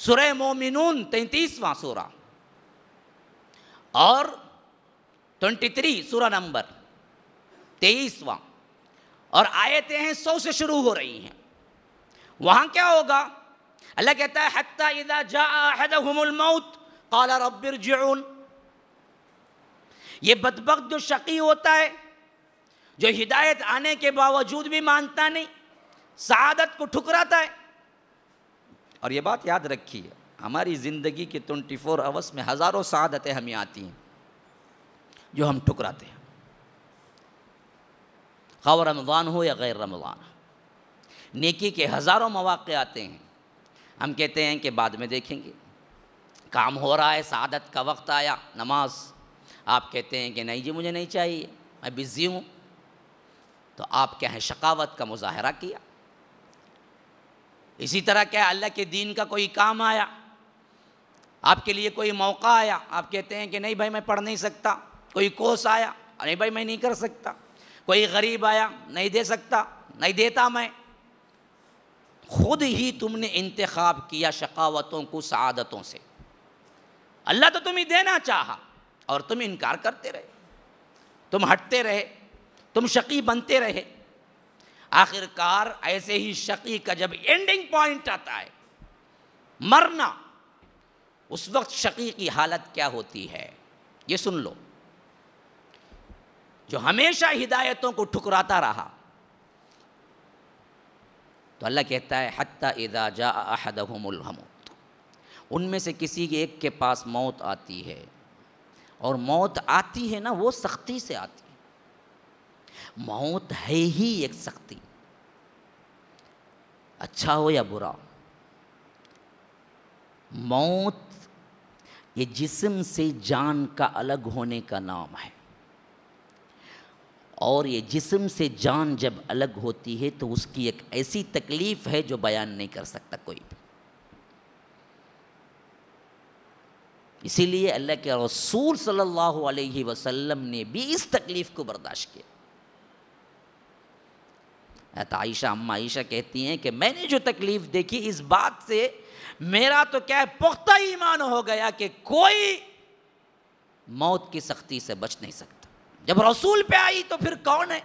सुरह मोमिनून तैतीसवां सूरा और ट्वेंटी थ्री सूरा नंबर तेईसवां और आयतें हैं सौ से शुरू हो रही हैं वहां क्या होगा अल्लाह कहता है हत्ता इदा जा मौत काला रब्बिर जून ये बदबक जो शकी होता है जो हिदायत आने के बावजूद भी मानता नहीं सआदत को ठुकराता है और ये बात याद रखी है हमारी ज़िंदगी के ट्वेंटी फोर आवर्स में हज़ारों सआदतें हमें आती हैं जो हम ठुकराते हैं खा रमज़ान हो या गैर रमज़ान नेकी के हज़ारों मौाक़े आते हैं हम कहते हैं कि बाद में देखेंगे काम हो रहा है सादत का वक्त आया नमाज आप कहते हैं कि नहीं जी मुझे नहीं चाहिए मैं बिज़ी हूँ तो आप क्या है शकावत का मुजाहरा किया इसी तरह क्या अल्लाह के दीन का कोई काम आया आपके लिए कोई मौका आया आप कहते हैं कि नहीं भाई मैं पढ़ नहीं सकता कोई कोर्स आया अरे भाई मैं नहीं कर सकता कोई गरीब आया नहीं दे सकता नहीं देता मैं खुद ही तुमने इंतखब किया शकावतों को सदतों से अल्लाह तो तुम्हें देना चाहा और तुम इनकार करते रहे तुम हटते रहे तुम शकी बनते रहे आखिरकार ऐसे ही शकी का जब एंडिंग पॉइंट आता है मरना उस वक्त शकी की हालत क्या होती है ये सुन लो जो हमेशा हिदायतों को ठुकराता रहा तो अल्लाह कहता है हत्ता इदा जा अहदहुमुल हमू उनमें से किसी एक के पास मौत आती है और मौत आती है ना वो सख्ती से आती है मौत है ही एक सख्ती अच्छा हो या बुरा मौत ये जिस्म से जान का अलग होने का नाम है और ये जिस्म से जान जब अलग होती है तो उसकी एक ऐसी तकलीफ़ है जो बयान नहीं कर सकता कोई भी इसीलिए अल्लाह के रसूल सल्लल्लाहु अलैहि वसल्लम ने भी इस तकलीफ़ को बर्दाश्त किया तो आयशा अम्मा आयशा कहती हैं कि मैंने जो तकलीफ़ देखी इस बात से मेरा तो क्या है पुख्ता ईमान हो गया कि कोई मौत की सख्ती से बच नहीं सकता जब रसूल पे आई तो फिर कौन है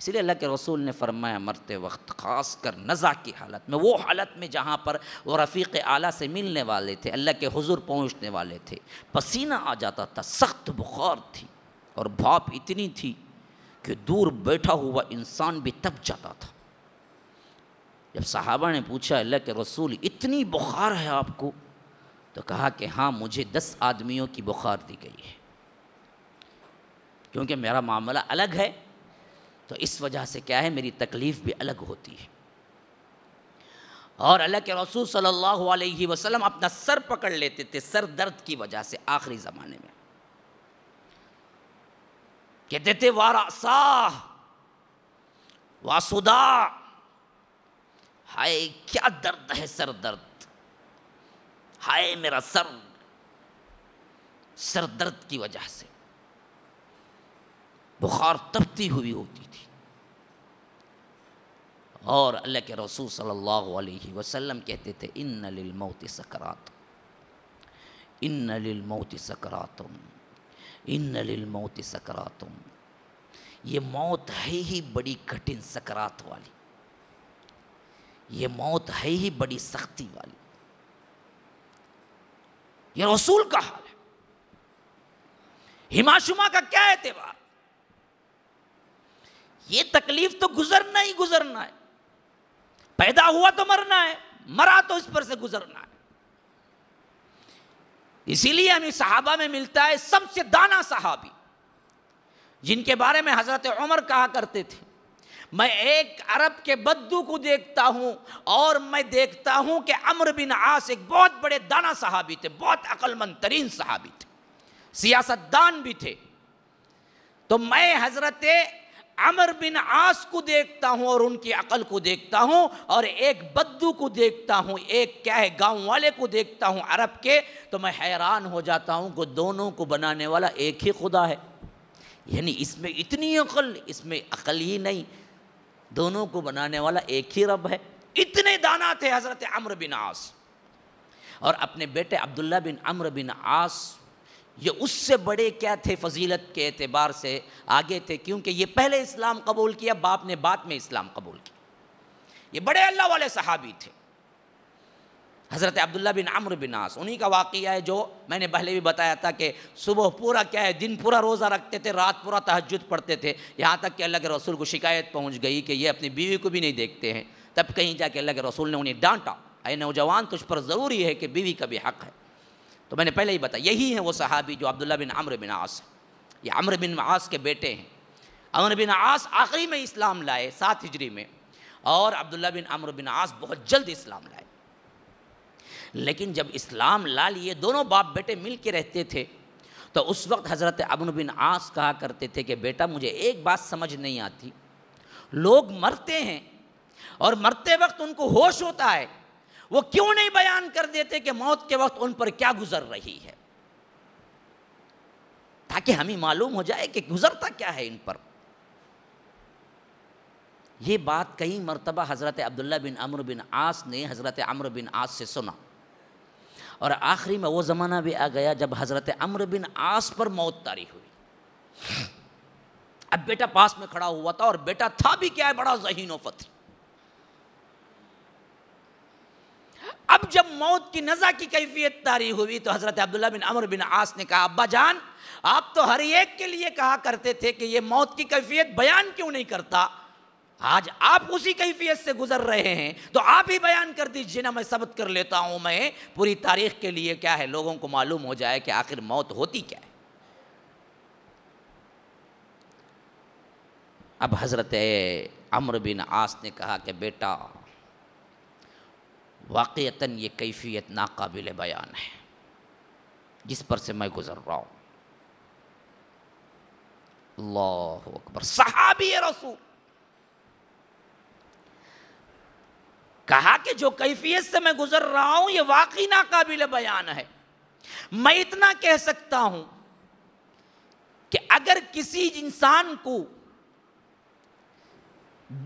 इसलिए अल्लाह के रसूल ने फरमाया मरते वक्त ख़ास कर नज़ा की हालत में वो हालत में जहाँ पर वो रफ़ीक आला से मिलने वाले थे अल्लाह के हुजूर पहुँचने वाले थे पसीना आ जाता था सख्त बुखार थी और भाप इतनी थी कि दूर बैठा हुआ इंसान भी तप जाता था जब साहबा ने पूछा अल्लाह के रसूल इतनी बुखार है आपको तो कहा कि हाँ मुझे दस आदमियों की बुखार दी गई है क्योंकि मेरा मामला अलग है तो इस वजह से क्या है मेरी तकलीफ़ भी अलग होती है और अल्लाह के रसूल सल्लल्लाहु अलैहि वसल्लम अपना सर पकड़ लेते थे सर दर्द की वजह से आखिरी ज़माने में कहते थे वारासा वासुदा हाय क्या दर्द है सर दर्द हाय मेरा सर सर दर्द की वजह से बुखार तपती हुई होती थी और अल्लाह के रसूल सल्लल्लाहु अलैहि वसल्लम कहते थे इन लिलमौत सकरात इन लिलमौत सकरातम इन लिलमौत सकरातम ये मौत है ही बड़ी कठिन सकरात वाली ये मौत है ही बड़ी सख्ती वाली ये रसूल का हाल है हिमाशुमा का क्या एतबार ये तकलीफ तो गुजरना ही गुजरना है पैदा हुआ तो मरना है मरा तो इस पर से गुजरना है इसीलिए हमें सहाबा में मिलता है सबसे दाना सहाबी जिनके बारे में हजरत उमर कहा करते थे मैं एक अरब के बद्दू को देखता हूं और मैं देखता हूं कि अमर बिन आस एक बहुत बड़े दाना साहबी थे बहुत अकलमंद तरीन साहबी थे सियासतदान भी थे तो मैं हजरत अमर बिन आस को देखता हूँ और उनकी अकल को देखता हूँ और एक बद्दू को देखता हूँ एक क्या है गांव वाले को देखता हूँ अरब के तो मैं हैरान हो जाता हूँ कि दोनों को बनाने वाला एक ही खुदा है यानी इसमें इतनी अकल इसमें अकल ही नहीं दोनों को बनाने वाला एक ही रब है इतने दाना थे हज़रत अम्र बिन आस और अपने बेटे अब्दुल्ला बिन अम्र बिन आस ये उससे बड़े क्या थे फजीलत के अतबार से आगे थे क्योंकि ये पहले इस्लाम कबूल किया बाप ने बाद में इस्लाम कबूल किया ये बड़े अल्लाह वाले सहाबी थे हज़रत अब्दुल्ला बिन अमर बिन आस उन्हीं का वाक़ है जो मैंने पहले भी बताया था कि सुबह पूरा क्या है दिन पूरा रोज़ा रखते थे रात पूरा तहजद पढ़ते थे यहाँ तक कि अल्लाह के रसूल को शिकायत पहुँच गई कि ये अपनी बीवी को भी नहीं देखते हैं तब कहीं जाके अल्लाह के रसूल ने उन्हें डांटा अरे नौजवान तुझ पर ज़रूरी है कि बीवी का भी हक़ है तो मैंने पहले ही बताया यही है वो सहाबी जो अब्दुल्ला बिन अम्र बिन आस ये अम्र बिन आस के बेटे हैं अमर बिन आस आखिरी में इस्लाम लाए सात हिजरी में और अब्दुल्ला बिन अम्र बिन आस बहुत जल्द इस्लाम लाए लेकिन जब इस्लाम ला लिए दोनों बाप बेटे मिल के रहते थे तो उस वक्त हज़रत अबन बिन आस कहा करते थे कि बेटा मुझे एक बात समझ नहीं आती लोग मरते हैं और मरते वक्त उनको होश होता है वो क्यों नहीं बयान कर देते कि मौत के वक्त उन पर क्या गुजर रही है ताकि हमें मालूम हो जाए कि गुजरता क्या है इन पर यह बात कई मरतबा हज़रत अब्दुल्ला बिन अमर बिन आस ने हज़रत अमर बिन आस से सुना और आखिरी में वो ज़माना भी आ गया जब हज़रत अमर बिन आस पर मौत तारी हुई अब बेटा पास में खड़ा हुआ था और बेटा था भी क्या है बड़ा जहीन फतरी अब जब मौत की नज़ा की कैफियत तारी हुई तो हज़रत अब्दुल्ला बिन अमर बिन आस ने कहा अब्बा जान आप तो हर एक के लिए कहा करते थे कि यह मौत की कैफियत बयान क्यों नहीं करता आज आप उसी कैफियत से गुजर रहे हैं तो आप ही बयान कर दीजिए ना मैं सबक कर लेता हूं मैं पूरी तारीख के लिए क्या है लोगों को मालूम हो जाए कि आखिर मौत होती क्या है अब हज़रत अमर बिन आस ने कहा कि बेटा वाक़ता ये कैफियत नाकबिल बयान है जिस पर से मैं गुज़र रहा हूँ अल्लाह अकबर सहाबी रसूल कहा कि जो कैफियत से मैं गुज़र रहा हूं ये वाकई नाकबिल बयान है मैं इतना कह सकता हूं कि अगर किसी इंसान को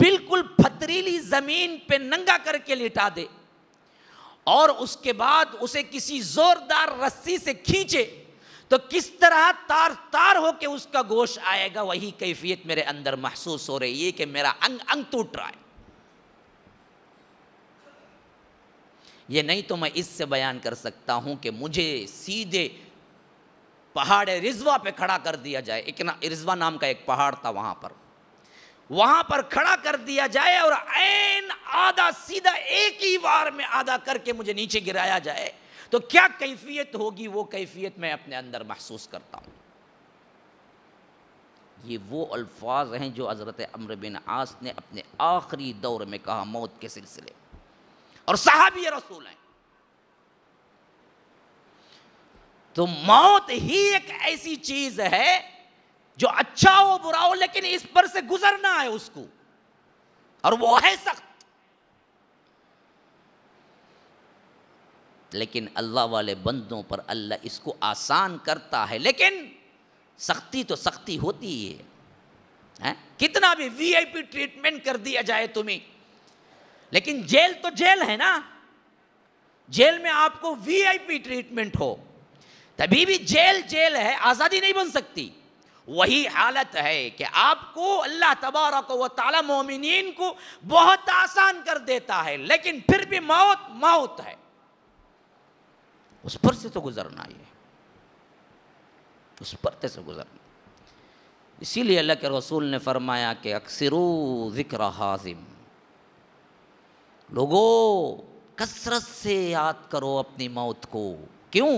बिल्कुल फतरीली ज़मीन पे नंगा करके लिटा दे और उसके बाद उसे किसी जोरदार रस्सी से खींचे तो किस तरह तार तार होके उसका गोश आएगा वही कैफियत मेरे अंदर महसूस हो रही है कि मेरा अंग अंग टूट रहा है ये नहीं तो मैं इससे बयान कर सकता हूं कि मुझे सीधे पहाड़ रिजवा पे खड़ा कर दिया जाए एक ना रिजवा नाम का एक पहाड़ था वहां पर वहां पर खड़ा कर दिया जाए और ऐन आधा सीधा एक ही बार में आधा करके मुझे नीचे गिराया जाए तो क्या कैफियत होगी वो कैफियत मैं अपने अंदर महसूस करता हूं ये वो अल्फाज हैं जो हज़रत अमर बिन आस ने अपने आखिरी दौर में कहा मौत के सिलसिले और साहब ये रसूल हैं तो मौत ही एक ऐसी चीज़ है जो अच्छा हो बुरा हो लेकिन इस पर से गुजरना है उसको और वो है सख्त लेकिन अल्लाह वाले बंदों पर अल्लाह इसको आसान करता है लेकिन सख्ती तो सख्ती होती है, है कितना भी वीआईपी ट्रीटमेंट कर दिया जाए तुम्हें लेकिन जेल तो जेल है ना जेल में आपको वीआईपी ट्रीटमेंट हो तभी भी जेल जेल है आज़ादी नहीं बन सकती वही हालत है कि आपको अल्लाह तबारक व ताला मोमिन को बहुत आसान कर देता है लेकिन फिर भी मौत मौत है उस पर से तो गुजरना ही है उस पर से गुजरना इसीलिए अल्लाह के रसूल ने फरमाया कि अक्सर ज़िक्र हाजिम लोगों कसरत से याद करो अपनी मौत को क्यों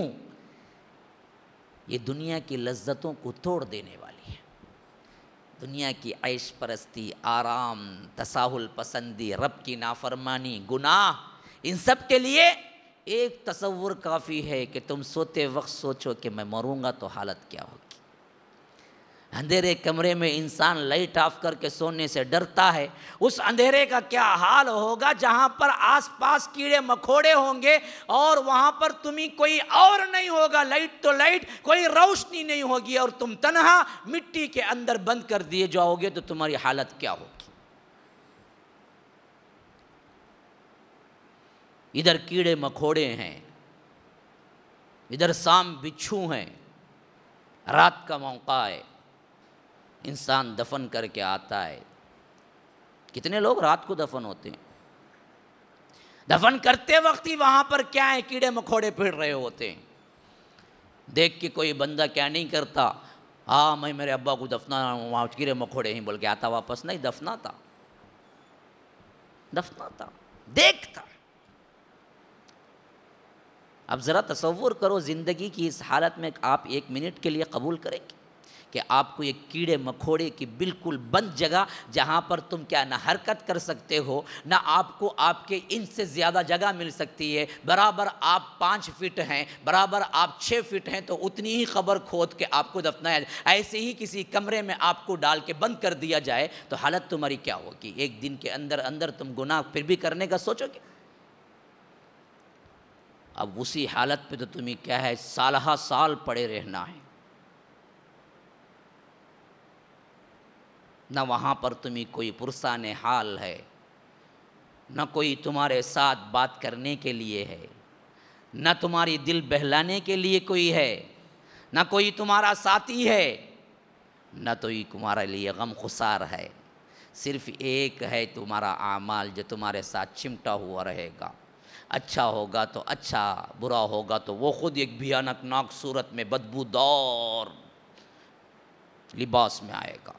ये दुनिया की लज्जतों को तोड़ देने वाली है दुनिया की ऐश परस्ती आराम तसाहुल पसंदी रब की नाफरमानी गुनाह इन सब के लिए एक तस्वुर काफ़ी है कि तुम सोते वक्त सोचो कि मैं मरूँगा तो हालत क्या होगी अंधेरे कमरे में इंसान लाइट ऑफ करके सोने से डरता है उस अंधेरे का क्या हाल होगा जहाँ पर आसपास कीड़े मकोड़े होंगे और वहाँ पर तुम्हें कोई और नहीं होगा लाइट तो लाइट कोई रोशनी नहीं होगी और तुम तनहा मिट्टी के अंदर बंद कर दिए जाओगे तो तुम्हारी हालत क्या होगी इधर कीड़े मकोड़े हैं इधर शाम बिच्छू हैं रात का मौका है इंसान दफन करके आता है कितने लोग रात को दफन होते हैं दफन करते वक्त ही वहां पर क्या है कीड़े मकोड़े फिर रहे होते हैं देख के कोई बंदा क्या नहीं करता हाँ मैं मेरे अब्बा को दफना वहां कीड़े मकोड़े ही बोल के आता वापस नहीं दफना था दफना था देखता अब ज़रा तस्वुर करो ज़िंदगी की इस हालत में आप एक मिनट के लिए कबूल करेंगे कि आपको ये कीड़े मकोड़े की बिल्कुल बंद जगह जहाँ पर तुम क्या ना हरकत कर सकते हो ना आपको आपके इंच से ज़्यादा जगह मिल सकती है बराबर आप पाँच फिट हैं बराबर आप छः फिट हैं तो उतनी ही खबर खोद के आपको दफनाया ऐसे ही किसी कमरे में आपको डाल के बंद कर दिया जाए तो हालत तुम्हारी क्या होगी एक दिन के अंदर अंदर तुम गुनाह फिर भी करने का सोचोगे अब उसी हालत पे तो तुम्हें क्या है हा साल पड़े रहना है न वहाँ पर तुम्हें कोई पुरसान हाल है न कोई तुम्हारे साथ बात करने के लिए है न तुम्हारी दिल बहलाने के लिए कोई है न कोई तुम्हारा साथी है न तो ये तुम्हारे लिए गम खुसार है सिर्फ एक है तुम्हारा आमाल जो तुम्हारे साथ चिमटा हुआ रहेगा अच्छा होगा तो अच्छा बुरा होगा तो वो खुद एक भयानक नाक सूरत में बदबूदार लिबास में आएगा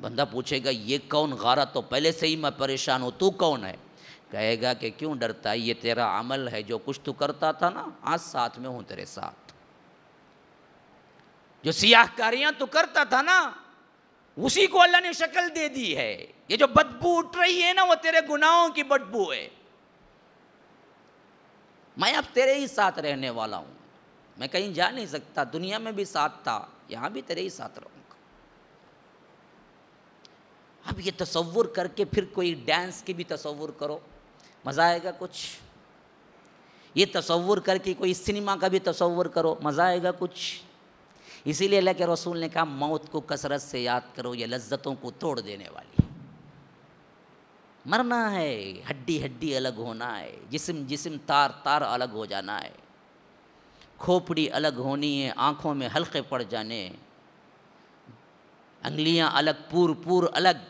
बंदा पूछेगा ये कौन गारा तो पहले से ही मैं परेशान हूँ तू कौन है कहेगा कि क्यों डरता है ये तेरा अमल है जो कुछ तू करता था ना आज साथ में हूँ तेरे साथ जो सियाहकारियाँ तू करता था ना उसी को अल्लाह ने शक्ल दे दी है ये जो बदबू उठ रही है ना वो तेरे गुनाहों की बदबू है मैं अब तेरे ही साथ रहने वाला हूँ मैं कहीं जा नहीं सकता दुनिया में भी साथ था यहाँ भी तेरे ही साथ रहो अब ये तस्वुर करके फिर कोई डांस की भी तस्वुर करो मज़ा आएगा कुछ ये तस्वुर करके कोई सिनेमा का भी तस्वुर करो मज़ा आएगा कुछ इसीलिए अल्लाह के रसूल ने कहा मौत को कसरत से याद करो ये लज्जतों को तोड़ देने वाली मरना है हड्डी हड्डी अलग होना है जिसम जिसम तार तार अलग हो जाना है खोपड़ी अलग होनी है आँखों में हल्के पड़ जाने अंगलियाँ अलग पूर पूर अलग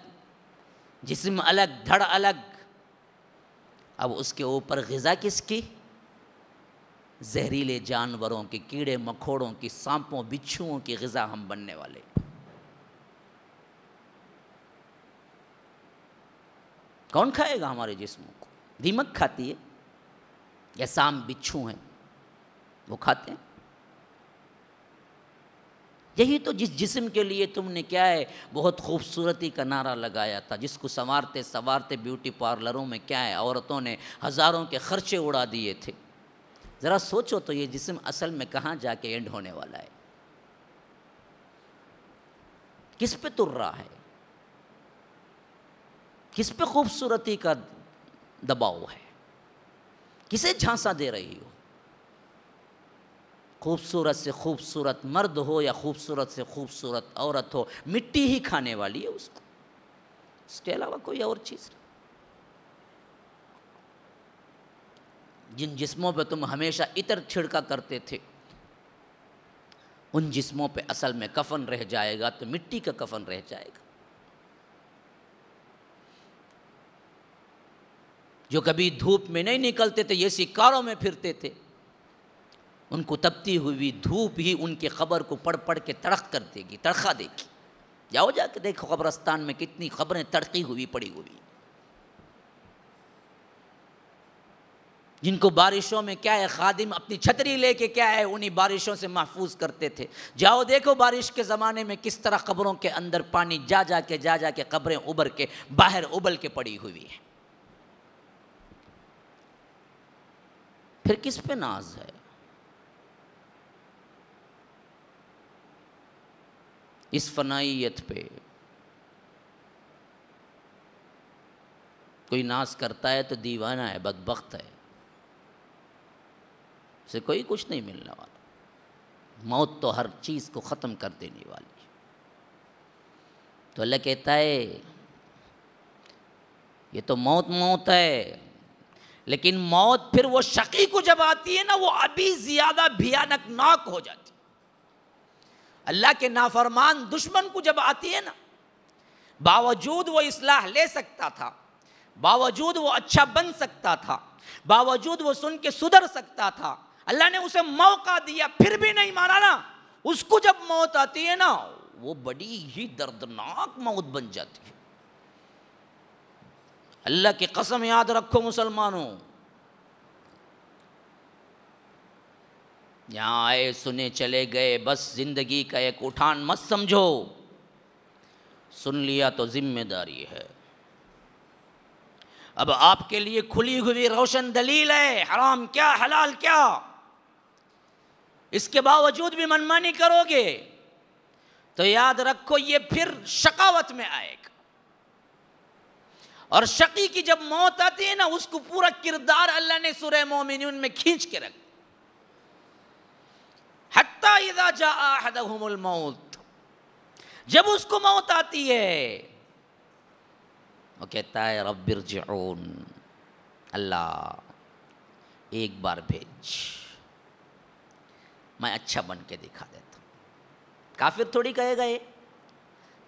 जिसम अलग धड़ अलग अब उसके ऊपर गज़ा किसकी जहरीले जानवरों के कीड़े मकोड़ों की सांपों बिच्छुओं की गज़ा हम बनने वाले कौन खाएगा हमारे जिस्मों को दीमक खाती है या सांप बिच्छू हैं वो खाते हैं यही तो जिस जिस्म के लिए तुमने क्या है बहुत खूबसूरती का नारा लगाया था जिसको संवारते संवारते ब्यूटी पार्लरों में क्या है औरतों ने हज़ारों के खर्चे उड़ा दिए थे ज़रा सोचो तो ये जिस्म असल में कहाँ जाके एंड होने वाला है किस पे तुर रहा है किस पे खूबसूरती का दबाव है किसे झांसा दे रही हो खूबसूरत से खूबसूरत मर्द हो या खूबसूरत से खूबसूरत औरत हो मिट्टी ही खाने वाली है उसको इसके अलावा कोई और चीज़ नहीं जिन जिस्मों पे तुम हमेशा इतर छिड़का करते थे उन जिस्मों पे असल में कफन रह जाएगा तो मिट्टी का कफन रह जाएगा जो कभी धूप में नहीं निकलते थे ये शिकारों में फिरते थे उनको तपती हुई धूप ही उनके खबर को पढ़ पढ़ के तड़क कर देगी तड़खा देगी जाओ जाके देखो कब्रस्तान में कितनी खबरें तड़की हुई पड़ी हुई जिनको बारिशों में क्या है खादिम अपनी छतरी लेके क्या है उन्हीं बारिशों से महफूज करते थे जाओ देखो बारिश के ज़माने में किस तरह खबरों के अंदर पानी जा जा के जा जा के खबरें उबर के बाहर उबल के पड़ी हुई हैं फिर किस पे नाज है इस फनाइत पे कोई नाश करता है तो दीवाना है बदबخت है उसे कोई कुछ नहीं मिलने वाला मौत तो हर चीज़ को ख़त्म कर देने वाली तो अल्लाह कहता है ये तो मौत मौत है लेकिन मौत फिर वो शकी को जब आती है ना वो अभी ज़्यादा भयानक नाक हो जाती है अल्लाह के नाफरमान दुश्मन को जब आती है ना बावजूद वो इसलाह ले सकता था बावजूद वो अच्छा बन सकता था बावजूद वो सुन के सुधर सकता था अल्लाह ने उसे मौका दिया फिर भी नहीं मारा ना उसको जब मौत आती है ना वो बड़ी ही दर्दनाक मौत बन जाती है अल्लाह की कसम याद रखो मुसलमानों यहाँ आए सुने चले गए बस ज़िंदगी का एक उठान मत समझो सुन लिया तो जिम्मेदारी है अब आपके लिए खुली हुई रोशन दलील है हराम क्या हलाल क्या इसके बावजूद भी मनमानी करोगे तो याद रखो ये फिर शकावत में आएगा और शकी की जब मौत आती है ना उसको पूरा किरदार अल्लाह ने सुरह मोमिन में खींच के रखा मौत जब उसको मौत आती है वो कहता है रबिर जून अल्लाह एक बार भेज मैं अच्छा बन के दिखा देता काफिर थोड़ी कहेगा ये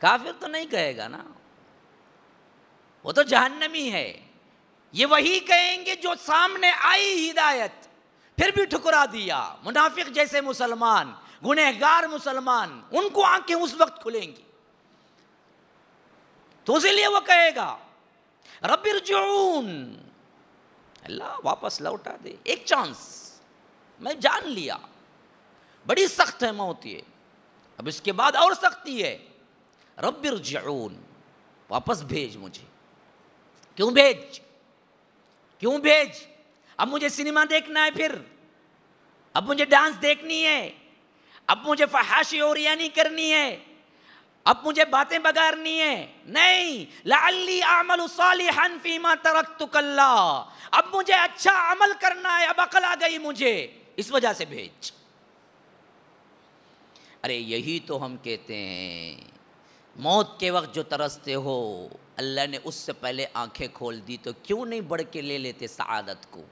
काफिर तो नहीं कहेगा ना वो तो जहन्नमी है ये वही कहेंगे जो सामने आई हिदायत फिर भी ठुकरा दिया मुनाफिक जैसे मुसलमान गुनहगार मुसलमान उनको आंखें उस वक्त खुलेंगी तो इसीलिए वो कहेगा रबिर जून अल्लाह वापस लौटा दे एक चांस मैं जान लिया बड़ी सख्त है मौत ये अब इसके बाद और सख्ती है रबिर जून वापस भेज मुझे क्यों भेज क्यों भेज अब मुझे सिनेमा देखना है फिर अब मुझे डांस देखनी है अब मुझे फहाशी और यानी करनी है अब मुझे बातें बगारनी है नहीं लाली अमल सालिहन फीमा तरक तुकल्ला अब मुझे अच्छा अमल करना है अब अकल आ गई मुझे इस वजह से भेज अरे यही तो हम कहते हैं मौत के वक्त जो तरसते हो अल्लाह ने उससे पहले आंखें खोल दी तो क्यों नहीं बढ़ के ले लेते सदत को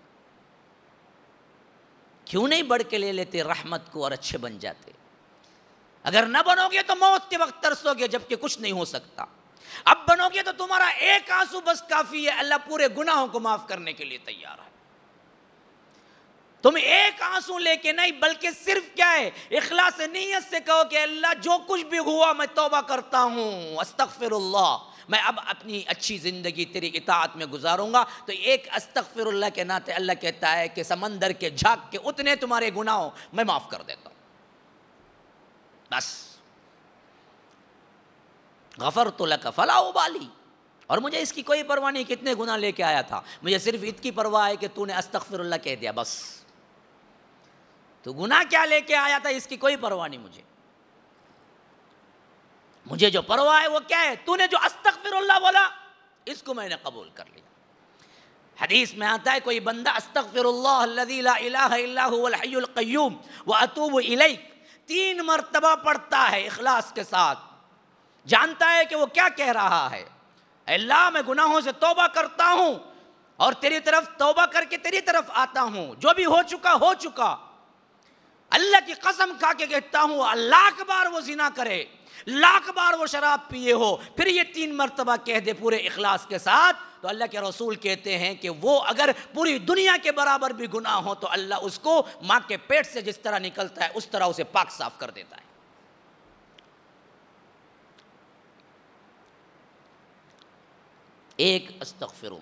क्यों नहीं बढ़ के ले लेते रहमत को और अच्छे बन जाते अगर न बनोगे तो मौत के वक्त तरसोगे जबकि कुछ नहीं हो सकता अब बनोगे तो तुम्हारा एक आंसू बस काफ़ी है अल्लाह पूरे गुनाहों को माफ़ करने के लिए तैयार है तुम एक आंसू लेके नहीं बल्कि सिर्फ क्या है इखलास नीयत से कहो कि अल्लाह जो कुछ भी हुआ मैं तोबा करता हूँ अस्तफ़िरल्ला मैं अब अपनी अच्छी ज़िंदगी तेरी इतात में गुजारूंगा तो एक फिर के नाते अल्लाह कहता है कि समंदर के झाग के उतने तुम्हारे गुनाहों मैं माफ़ कर देता हूँ बस गफ़र तो लक फला उबाली और मुझे इसकी कोई परवाह नहीं कितने गुना लेके आया था मुझे सिर्फ इतकी परवाह है कि तूने फिर कह दिया बस तो गुना क्या लेके आया था इसकी कोई परवाह नहीं मुझे मुझे जो परवाह है वो क्या है तूने जो अस्तक फिर बोला इसको मैंने कबूल कर लिया हदीस में आता है कोई बंदा अस्तक तीन मरतबा है है है के साथ जानता कि वो क्या कह रहा अल्लाह गुनाहों से तोबा तोबा करता और तेरी तेरी तरफ तरफ करके आता जो भी हो हो चुका चुका अल्लाह की कसम खा के कहता हूं लाख बार वो जिना करे लाख बार वो शराब पिए हो फिर ये तीन मरतबा कह दे पूरे इखलास के साथ तो अल्लाह के रसूल कहते हैं कि वो अगर पूरी दुनिया के बराबर भी गुनाह हो तो अल्लाह उसको माँ के पेट से जिस तरह निकलता है उस तरह उसे पाक साफ कर देता है एक अस्तफिर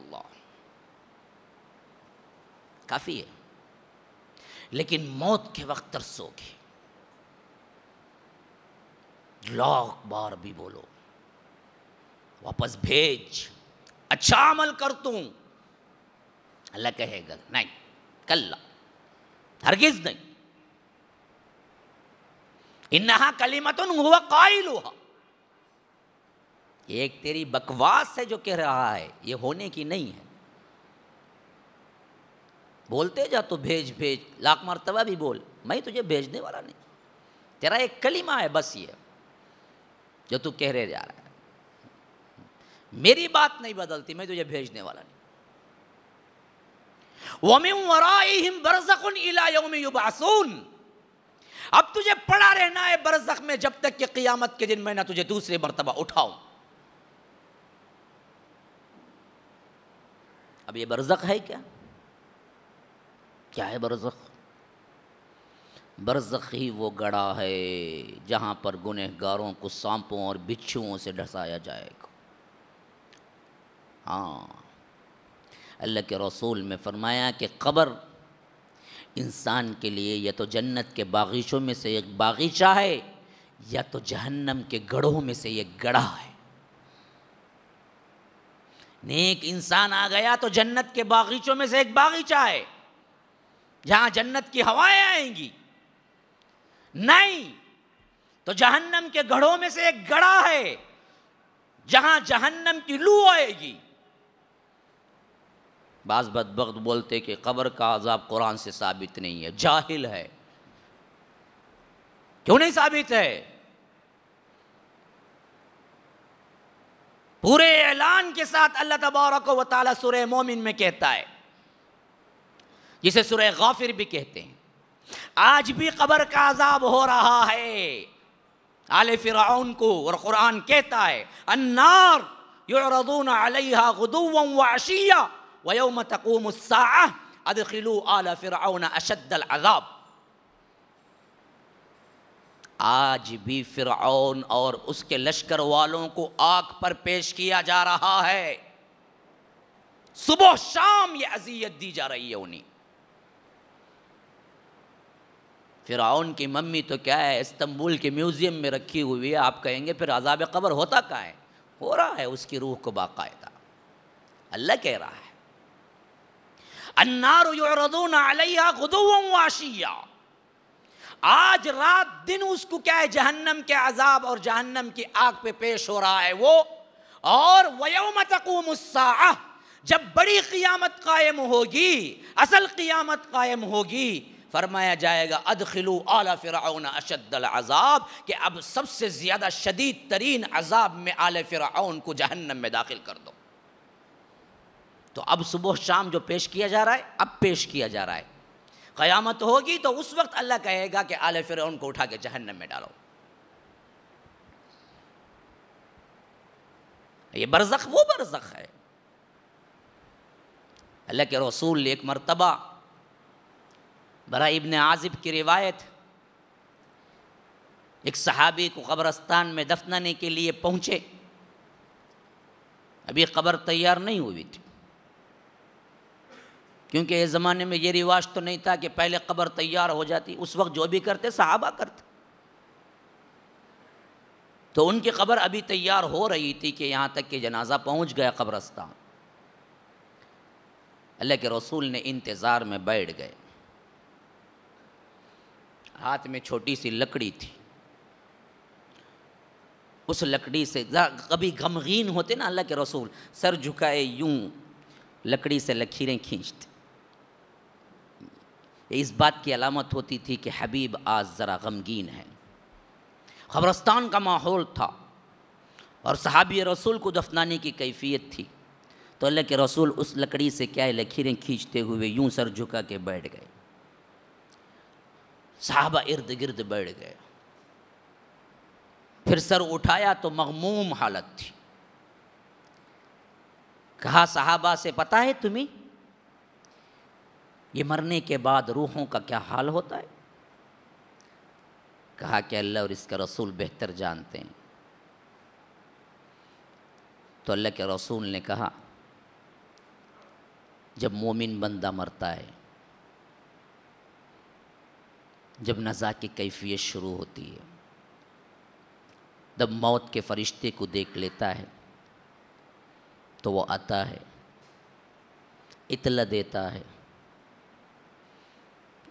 काफ़ी है लेकिन मौत के वक्त तरसोगे लाख बार भी बोलो वापस भेज अच्छा अमल कर तू अल्लाह कहेगा नहीं कल्ला हरगिज नहीं इन्हा कलीमतुन हुआ कायल हुआ एक तेरी बकवास है जो कह रहा है ये होने की नहीं है बोलते जा तो भेज भेज लाख मरतबा भी बोल मैं तुझे भेजने वाला नहीं तेरा एक कलीमा है बस ये जो तू कह रहे जा रहा है मेरी बात नहीं बदलती मैं तुझे भेजने वाला नहीं वमिम अब तुझे पड़ा रहना है बरसख में जब तक कि क़ियामत के दिन मैं ना तुझे दूसरे मरतबा उठाऊं अब ये बरसख है क्या क्या है बरज़ बरज़ ही वो गड़ा है जहाँ पर गुनहगारों को सांपों और बिच्छुओं से ढसाया जाएगा हाँ अल्लाह के रसूल में फ़रमाया कि कब्र इंसान के लिए या तो जन्नत के बागीचों में से एक बागीचा है या तो जहन्नम के गढ़ों में से एक गढ़ा है नेक इंसान आ गया तो जन्नत के बागीचों में से एक बागीचा है जहां जन्नत की हवाएं आएंगी नहीं तो जहन्नम के गढ़ों में से एक गढ़ा है जहां जहन्नम की लू आएगी बाज बदबक बोलते कि कब्र का अजाब कुरान से साबित नहीं है जाहिल है क्यों नहीं साबित है पूरे ऐलान के साथ अल्लाह तबारक व तआला सुर मोमिन में कहता है जिसे सुरह गाफिर भी कहते हैं आज भी कबर का अजाब हो रहा है आल फिर को और क़ुरान कहता है अन्नार يعرضون عليها غدوا وعشيا ويوم تقوم الساعة तकूम آل فرعون फ़िरौन العذاب आज भी फ़िरौन और उसके लश्कर वालों को आग पर पेश किया जा रहा है सुबह शाम ये अजियत दी जा रही है उन्हें फ़िराउन की मम्मी तो क्या है इस्तंबुल के म्यूज़ियम में रखी हुई है आप कहेंगे फिर अजाब कबर होता क्या है हो रहा है उसकी रूह को बाकायदा अल्लाह कह रहा है अन्नारदूनशिया आज रात दिन उसको क्या है जहन्नम के अजाब और जहन्नम की आग पे पेश हो रहा है वो और वयोम तकूम जब बड़ी क़ियामत कायम होगी असल क़ियामत कायम होगी फरमाया जाएगा खिलू आला फ़िरौन अशद्दल अजाब कि अब सबसे ज़्यादा शदीद तरीन अजाब में आल फ़िरौन को जहन्नम में दाखिल कर दो तो अब सुबह शाम जो पेश किया जा रहा है अब पेश किया जा रहा है क़यामत होगी तो उस वक्त अल्लाह कहेगा कि आल फ़िर को उठा के जहन्नम में डालो ये बरजख वो बरसख है अल्लाह के रसूल एक मरतबा बरा इबन आज़िब की रिवायत एक सहाबी को कब्रस्तान में दफनाने के लिए पहुँचे अभी कब्र तैयार नहीं हुई थी क्योंकि इस ज़माने में ये रिवाज तो नहीं था कि पहले कब्र तैयार हो जाती उस वक्त जो भी करते सहाबा करते तो उनकी खबर अभी तैयार हो रही थी कि यहाँ तक कि जनाजा पहुँच गया कब्रस्तान अल्लाह के रसूल ने इंतज़ार में बैठ गए हाथ में छोटी सी लकड़ी थी उस लकड़ी से कभी गमगीन होते ना अल्लाह के रसूल सर झुकाए यूं लकड़ी से लकीरें खींचते इस बात की अलामत होती थी कि हबीब आज ज़रा गमगीन है खबरस्तान का माहौल था और सहाबी रसूल को दफनाने की कैफियत थी तो अल्लाह के रसूल उस लकड़ी से क्या है लकीरें खींचते हुए यूं सर झुका के बैठ गए साहबा इर्द गिर्द बैठ गए फिर सर उठाया तो मगमूम हालत थी कहा साहबा से पता है तुम्हें ये मरने के बाद रूहों का क्या हाल होता है कहा कि अल्लाह और इसका रसूल बेहतर जानते हैं तो अल्लाह के रसूल ने कहा जब मोमिन बंदा मरता है जब नज़ा की कैफियत शुरू होती है जब मौत के फरिश्ते को देख लेता है तो वो आता है इतला देता है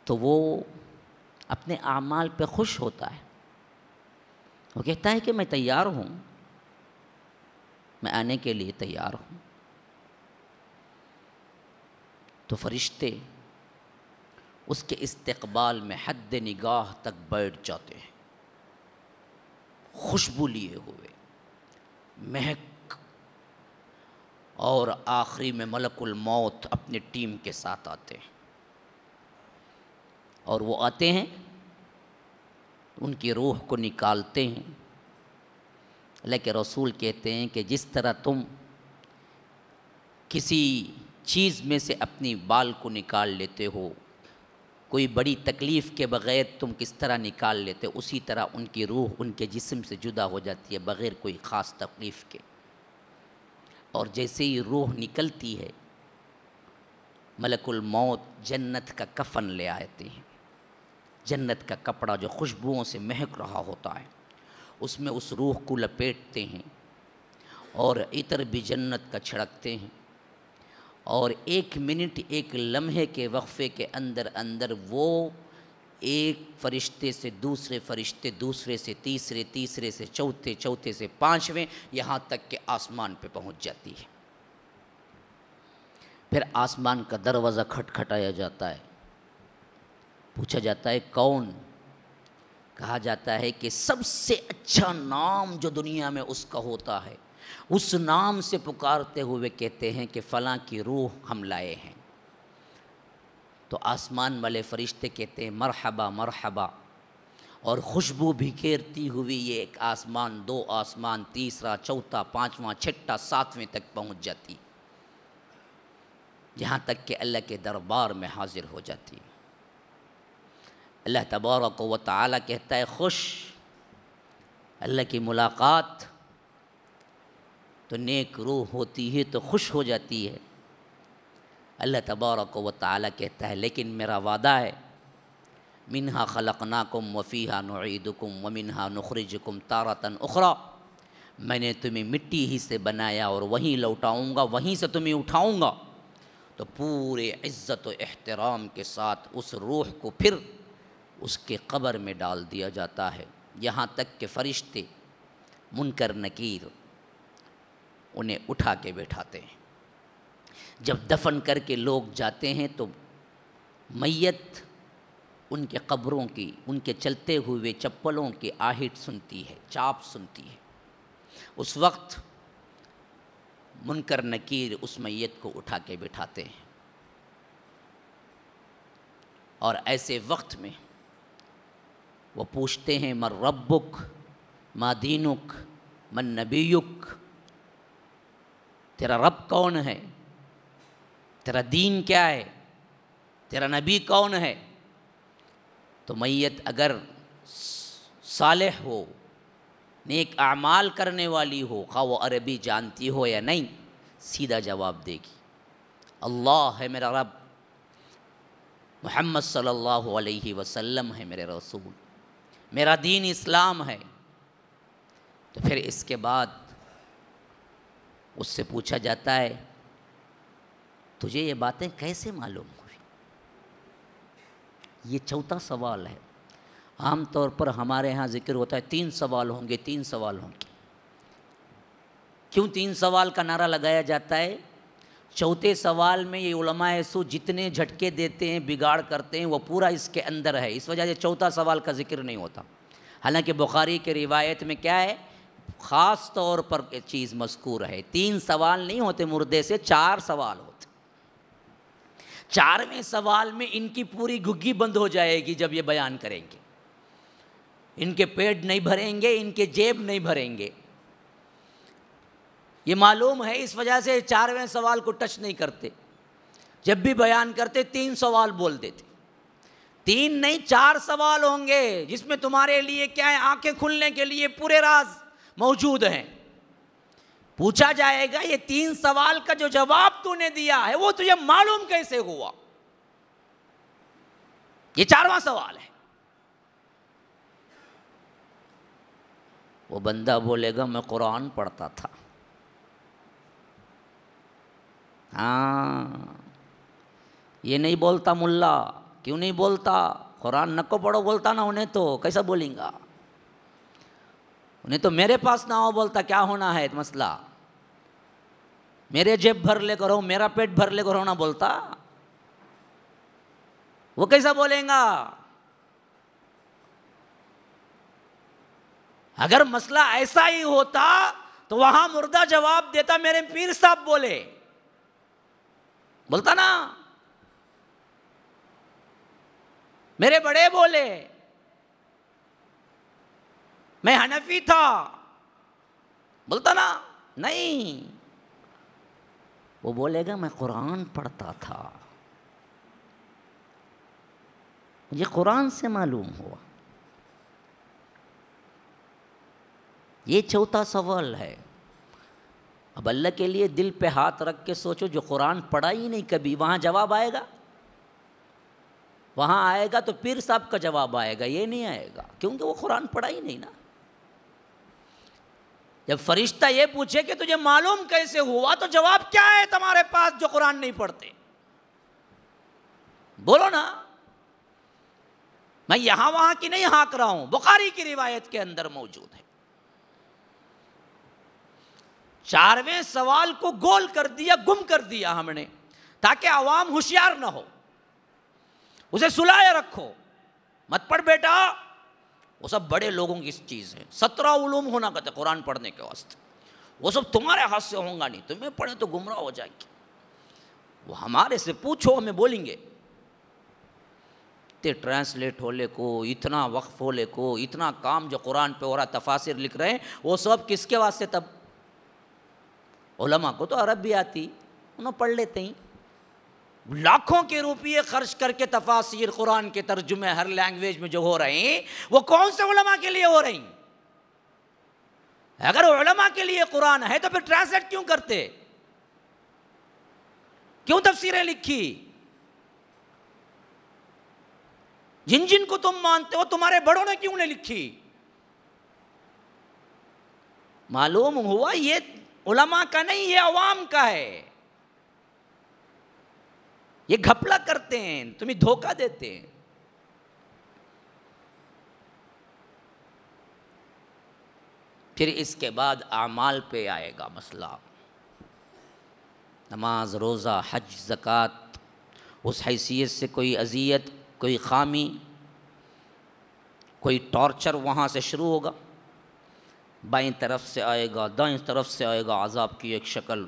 तो वो अपने आमाल पे खुश होता है वो कहता है कि मैं तैयार हूँ मैं आने के लिए तैयार हूँ तो फरिश्ते उसके इस्तबाल में हद निगाह तक बैठ जाते हैं खुशबू लिए हुए महक और आखिरी में मलकुल मौत अपनी टीम के साथ आते हैं और वो आते हैं उनकी रूह को निकालते हैं लेकिन रसूल कहते हैं कि जिस तरह तुम किसी चीज़ में से अपनी बाल को निकाल लेते हो कोई बड़ी तकलीफ़ के बग़ैर तुम किस तरह निकाल लेते उसी तरह उनकी रूह उनके जिस्म से जुदा हो जाती है बग़ैर कोई ख़ास तकलीफ़ के और जैसे ही रूह निकलती है मलकुल मौत जन्नत का कफन ले आते हैं जन्नत का कपड़ा जो खुशबुओं से महक रहा होता है उसमें उस रूह को लपेटते हैं और इतर भी जन्नत का छिड़कते हैं और एक मिनट एक लम्हे के वक्फ़े के अंदर अंदर वो एक फ़रिश्ते से दूसरे फ़रिश्ते दूसरे से तीसरे तीसरे से चौथे चौथे से पाँचवें यहाँ तक के आसमान पे पहुँच जाती है फिर आसमान का दरवाज़ा खटखटाया जाता है पूछा जाता है कौन कहा जाता है कि सबसे अच्छा नाम जो दुनिया में उसका होता है उस नाम से पुकारते हुए कहते हैं कि फलां की रूह हम लाए हैं तो आसमान वाले फरिश्ते कहते हैं मरहबा मरहबा और खुशबू बिखेरती हुई ये एक आसमान दो आसमान तीसरा चौथा पांचवा छठा सातवें तक पहुंच जाती यहाँ तक कि अल्लाह के दरबार में हाजिर हो जाती अल्लाह तबारक व ताली कहता है खुश अल्लाह की मुलाकात तो नेक रूह होती है तो खुश हो जाती है अल्लाह तबारक व ताली कहता है लेकिन मेरा वादा है मिनहा खलकनाकुम वफ़ीहा नुईदुकुम व मिनहा नुखरजुकुम तारतन उखरा मैंने तुम्हें मिट्टी ही से बनाया और वहीं लौटाऊँगा वहीं से तुम्हें उठाऊँगा तो पूरे इज़्ज़त एहतराम के साथ उस रूह को फिर उसके कब्र में डाल दिया जाता है यहाँ तक के फ़रिश्ते मुनकर नकीर उन्हें उठा के बैठाते हैं जब दफन करके लोग जाते हैं तो मैयत उनके कब्रों की उनके चलते हुए चप्पलों की आहिट सुनती है चाप सुनती है उस वक्त मुनकर नकीर उस मैयत को उठा के बिठाते हैं और ऐसे वक्त में वो पूछते हैं मर रब्बुक मा दीनुक मन नबीयुक तेरा रब कौन है तेरा दीन क्या है तेरा नबी कौन है तो मैत अगर सालह हो नेक अमाल करने वाली हो खा वो अरबी जानती हो या नहीं सीधा जवाब देगी अल्लाह है मेरा रब मोहम्मद सल्लल्लाहु अलैहि वसल्लम है मेरे रसूल मेरा दीन इस्लाम है तो फिर इसके बाद उससे पूछा जाता है तुझे ये बातें कैसे मालूम हुई ये चौथा सवाल है आमतौर पर हमारे यहाँ जिक्र होता है तीन सवाल होंगे तीन सवाल होंगे क्यों तीन सवाल का नारा लगाया जाता है चौथे सवाल में ये उलमासु जितने झटके देते हैं बिगाड़ करते हैं वो पूरा इसके अंदर है इस वजह से चौथा सवाल का जिक्र नहीं होता हालांकि बुखारी के रिवायत में क्या है ख़ास तौर पर चीज़ मस्कूर है तीन सवाल नहीं होते मुर्दे से चार सवाल होते चारवें सवाल में इनकी पूरी घुग्गी बंद हो जाएगी जब ये बयान करेंगे इनके पेट नहीं भरेंगे इनके जेब नहीं भरेंगे ये मालूम है इस वजह से चारवें सवाल को टच नहीं करते जब भी बयान करते तीन सवाल बोल देते तीन नहीं चार सवाल होंगे जिसमें तुम्हारे लिए क्या है आंखें खुलने के लिए पूरे राज मौजूद हैं पूछा जाएगा ये तीन सवाल का जो जवाब तूने दिया है वो तुझे मालूम कैसे हुआ ये चारवा सवाल है वो बंदा बोलेगा मैं कुरान पढ़ता था हाँ ये नहीं बोलता मुल्ला क्यों नहीं बोलता कुरान नको पढ़ो बोलता ना उन्हें तो कैसा बोलेंगा उन्हें तो मेरे पास ना हो बोलता क्या होना है मसला मेरे जेब भर ले करो मेरा पेट भर ले करो ना बोलता वो कैसा बोलेगा अगर मसला ऐसा ही होता तो वहां मुर्दा जवाब देता मेरे पीर साहब बोले बोलता ना मेरे बड़े बोले मैं हनफी था बोलता ना नहीं वो बोलेगा मैं कुरान पढ़ता था मुझे कुरान से मालूम हुआ ये चौथा सवाल है अब अल्लाह के लिए दिल पे हाथ रख के सोचो जो कुरान पढ़ा ही नहीं कभी वहाँ जवाब आएगा वहाँ आएगा तो पीर साहब का जवाब आएगा ये नहीं आएगा क्योंकि वो कुरान पढ़ा ही नहीं ना जब फरिश्ता ये पूछे कि तुझे मालूम कैसे हुआ तो जवाब क्या है तुम्हारे पास जो कुरान नहीं पढ़ते बोलो ना मैं यहां वहां की नहीं हाँक रहा हूं बुखारी की रिवायत के अंदर मौजूद है चारवें सवाल को गोल कर दिया गुम कर दिया हमने ताकि आवाम होशियार ना हो उसे सुलाए रखो मत पढ़ बेटा वो सब बड़े लोगों की चीज़ है सत्रह उलूम होना कहते कुरान पढ़ने के वास्ते वो सब तुम्हारे हाथ से होंगे नहीं तुम्हें पढ़े तो गुमराह हो जाएंगे वो हमारे से पूछो हमें बोलेंगे इतने ट्रांसलेट ले को इतना वक्फ हो ले को इतना काम जो कुरान पे हो रहा तफासिर लिख रहे हैं वो सब किसके वास्ते तब उलमा को तो अरब भी आती उन्होंने पढ़ लेते हैं लाखों के रुपये खर्च करके तफासिर कुरान के तर्जुमे हर लैंग्वेज में जो हो रहे हैं वो कौन से उलमा के लिए हो रही अगर उलमा के लिए कुरान है तो फिर ट्रांसलेट क्यों करते क्यों तफसीरें लिखी जिन जिन को तुम मानते हो तुम्हारे बड़ों ने क्यों नहीं लिखी मालूम हुआ ये उलमा का नहीं ये अवाम का है ये घपला करते हैं तुम्हें धोखा देते हैं फिर इसके बाद आमाल पे आएगा मसला नमाज रोज़ा हज जक़ात उस हैसियत से कोई अजियत कोई ख़ामी कोई टॉर्चर वहाँ से शुरू होगा बाएं तरफ से आएगा दाएं तरफ से आएगा आज़ाब की एक शक्ल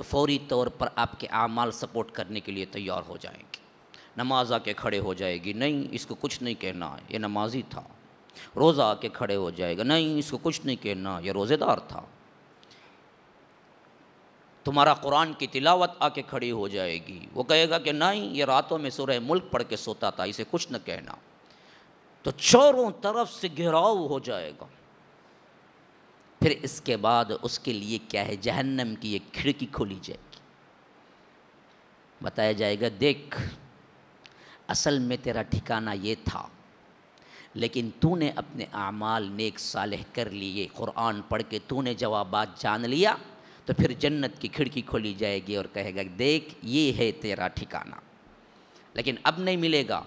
तो फौरी तौर पर आपके अमाल सपोर्ट करने के लिए तैयार हो जाएंगे नमाज आके खड़े हो जाएगी नहीं इसको कुछ नहीं कहना ये नमाजी था रोज़ा आके खड़े हो जाएगा नहीं इसको कुछ नहीं कहना ये रोज़ेदार था तुम्हारा कुरान की तिलावत आके खड़ी हो जाएगी वो कहेगा कि नहीं ये रातों में सुरह मुल्क पढ़ के सोता था इसे कुछ न कहना तो चारों तरफ से घेराव हो जाएगा फिर इसके बाद उसके लिए क्या है जहन्नम की एक खिड़की खोली जाएगी बताया जाएगा देख असल में तेरा ठिकाना ये था लेकिन तूने अपने अमाल नेक सालह कर लिए क़ुरान पढ़ के तूने जवाब जान लिया तो फिर जन्नत की खिड़की खोली जाएगी और कहेगा देख ये है तेरा ठिकाना लेकिन अब नहीं मिलेगा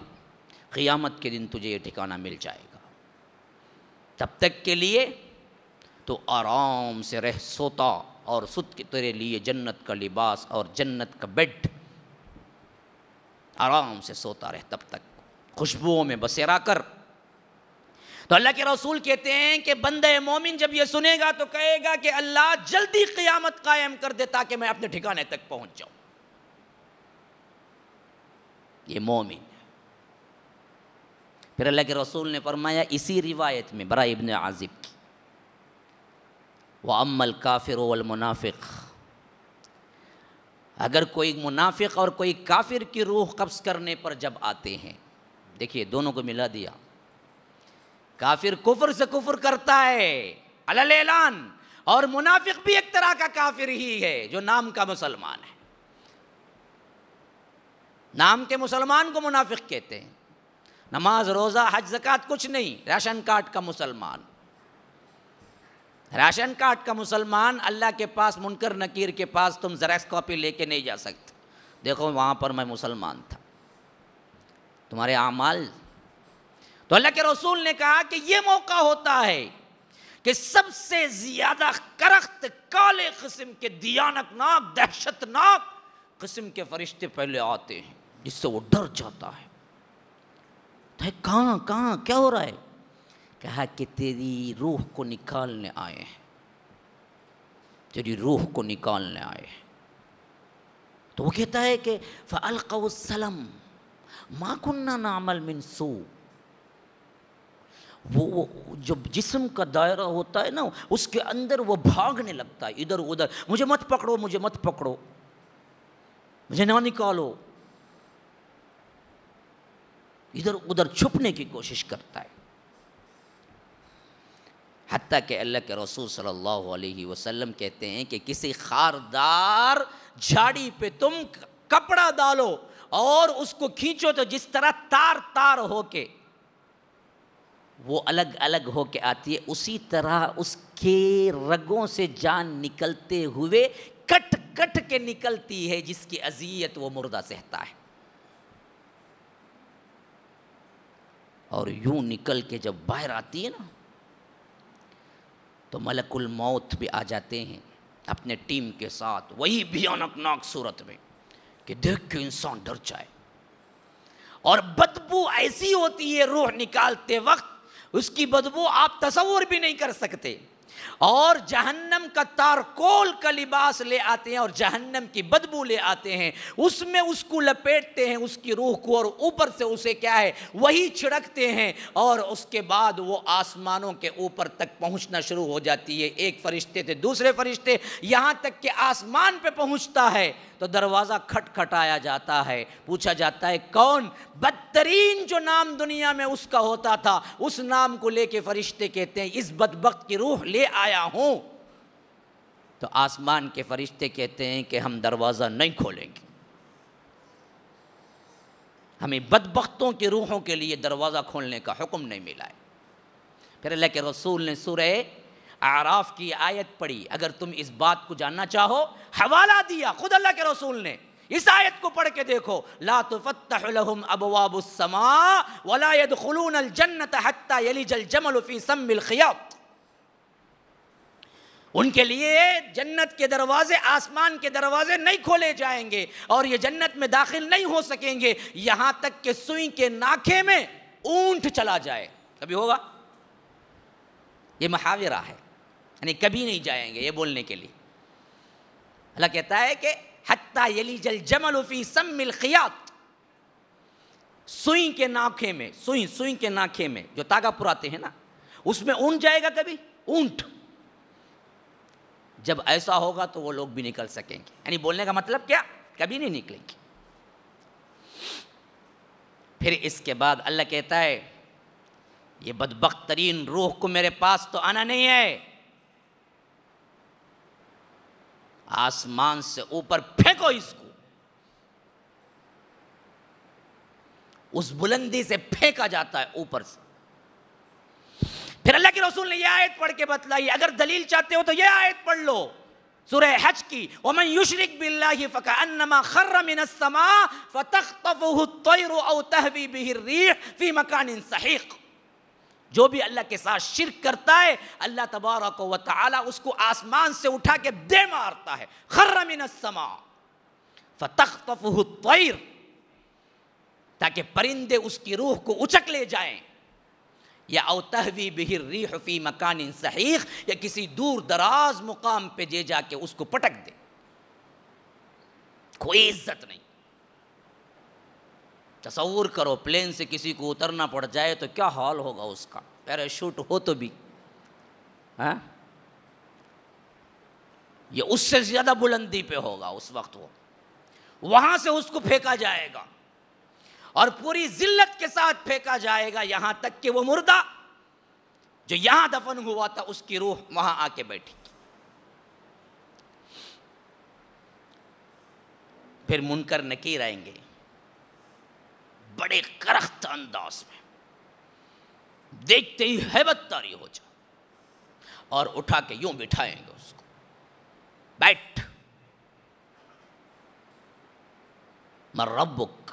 क़ियामत के दिन तुझे ये ठिकाना मिल जाएगा तब तक के लिए तो आराम से रह सोता और सुत के तेरे लिए जन्नत का लिबास और जन्नत का बेड आराम से सोता रह तब तक खुशबुओं में बसेरा कर तो अल्लाह के रसूल कहते हैं कि बंद मोमिन जब ये सुनेगा तो कहेगा कि अल्लाह जल्दी क़यामत कायम कर दे ताकि मैं अपने ठिकाने तक पहुंच जाऊं ये मोमिन फिर अल्लाह के रसूल ने फरमाया इसी रिवायत में बरा इबन आजिब व अमल काफिर मुनाफिक अगर कोई मुनाफिक और कोई काफिर की रूह कब्ज़ करने पर जब आते हैं देखिए दोनों को मिला दिया काफिर कुफर से कुफर करता है अलल और मुनाफिक भी एक तरह का काफिर ही है जो नाम का मुसलमान है नाम के मुसलमान को मुनाफिक कहते हैं नमाज रोज़ा हज जक़ात कुछ नहीं राशन कार्ड का मुसलमान राशन कार्ड का मुसलमान अल्लाह के पास मुनकर नकीर के पास तुम जराक्स कॉपी लेके नहीं जा सकते देखो वहाँ पर मैं मुसलमान था तुम्हारे आमाल तो अल्लाह के रसूल ने कहा कि ये मौका होता है कि सबसे ज़्यादा करख्त काले किस्म के दियानकनाक दहशतनाक किस्म के फरिश्ते पहले आते हैं जिससे वो डर जाता है तो कहाँ कहाँ क्या हो रहा है कहा कि तेरी रूह को निकालने आए हैं तेरी रूह को निकालने आए हैं तो वो कहता है कि फलकम माँ कुन्ना नामल मिनसू वो, वो जब जिस्म का दायरा होता है ना उसके अंदर वो भागने लगता है इधर उधर मुझे मत पकड़ो मुझे मत पकड़ो मुझे ना निकालो इधर उधर छुपने की कोशिश करता है हती के अल्लाह के रसूल सल्लल्लाहु अलैहि वसल्लम कहते हैं कि किसी खारदार झाड़ी पे तुम कपड़ा डालो और उसको खींचो तो जिस तरह तार तार होके वो अलग अलग हो के आती है उसी तरह उसके रगों से जान निकलते हुए कट कट के निकलती है जिसकी अजियत वो मुर्दा सहता है और यूं निकल के जब बाहर आती है ना तो मलकुल मौत भी आ जाते हैं अपने टीम के साथ वही भयानक नाक सूरत में कि देख के इंसान डर जाए और बदबू ऐसी होती है रूह निकालते वक्त उसकी बदबू आप तस्वर भी नहीं कर सकते और जहन्नम का तारकोल का लिबास ले आते हैं और जहन्नम की बदबू ले आते हैं उसमें उसको लपेटते हैं उसकी रूह को और ऊपर से उसे क्या है वही छिड़कते हैं और उसके बाद वो आसमानों के ऊपर तक पहुंचना शुरू हो जाती है एक फरिश्ते थे दूसरे फरिश्ते यहाँ तक कि आसमान पर पहुंचता है तो दरवाज़ा खटखटाया जाता है पूछा जाता है कौन बदतरीन जो नाम दुनिया में उसका होता था उस नाम को लेके फरिश्ते कहते हैं इस बदबक की रूह ले आ आया हूं तो आसमान के फरिश्ते कहते हैं कि हम दरवाज़ा नहीं खोलेंगे हमें बदबख्तों की रूहों के लिए दरवाज़ा खोलने का हुक्म नहीं मिला है फिर अल्लाह के रसूल ने सुरह आराफ की आयत पढ़ी अगर तुम इस बात को जानना चाहो हवाला दिया खुद अल्लाह के रसूल ने इस आयत को पढ़ के देखो ला तुफ़तम अबवाबुलसमा वलायद खलून जन्नत हत्ता यली जल जमल फ़ी सम्मिल खियात उनके लिए जन्नत के दरवाजे आसमान के दरवाजे नहीं खोले जाएंगे और ये जन्नत में दाखिल नहीं हो सकेंगे यहां तक कि सुई के नाखे में ऊंट चला जाए कभी होगा ये मुहावरा है यानी कभी नहीं जाएंगे ये बोलने के लिए अल्लाह कहता है कि हत्ता यली जल जमल उफ़ी सम्मिल खियात सुई के नाखे में सुई सुई के नाखे में जो तागा पुराते हैं ना उसमें ऊंट जाएगा कभी ऊंट जब ऐसा होगा तो वो लोग भी निकल सकेंगे यानी बोलने का मतलब क्या कभी नहीं निकलेंगे फिर इसके बाद अल्लाह कहता है ये बदबक तरीन रूह को मेरे पास तो आना नहीं है आसमान से ऊपर फेंको इसको उस बुलंदी से फेंका जाता है ऊपर से फिर अल्लाह के रसूल ने यह आयत पढ़ के बतलाई अगर दलील चाहते हो तो यह आयत पढ़ लो सुरह हज की ओमन युशरिक बिल्लाही फका अन्नमा खर्र मिनस समा फतख्तफुहु तैरु औ तहवी बिहि रीह फी मकानिन सहीक़ जो भी अल्लाह के साथ शिरक करता है अल्लाह तबारक व तआला उसको आसमान से उठा के दे मारता है खर्र खर्रमिन समा फतख्तफ़ुर ताकि परिंदे उसकी रूह को उचक ले जाएं या अवतहवी री रीहफ़ी मकान सहीख या किसी दूर दराज मुकाम पर जे जाके उसको पटक दे कोई इज्जत नहीं तस्वूर करो प्लेन से किसी को उतरना पड़ जाए तो क्या हाल होगा उसका पैराशूट हो तो भी हाँ ये उससे ज़्यादा बुलंदी पे होगा उस वक्त वो वहां से उसको फेंका जाएगा और पूरी जिल्लत के साथ फेंका जाएगा यहां तक कि वो मुर्दा जो यहां दफन हुआ था उसकी रूह वहां आके बैठी फिर मुनकर नकीर आएंगे बड़े करख्त अंदाज में देखते ही हैबतारी हो जाए और उठा के यूं बिठाएंगे उसको बैठ मर रब्बुक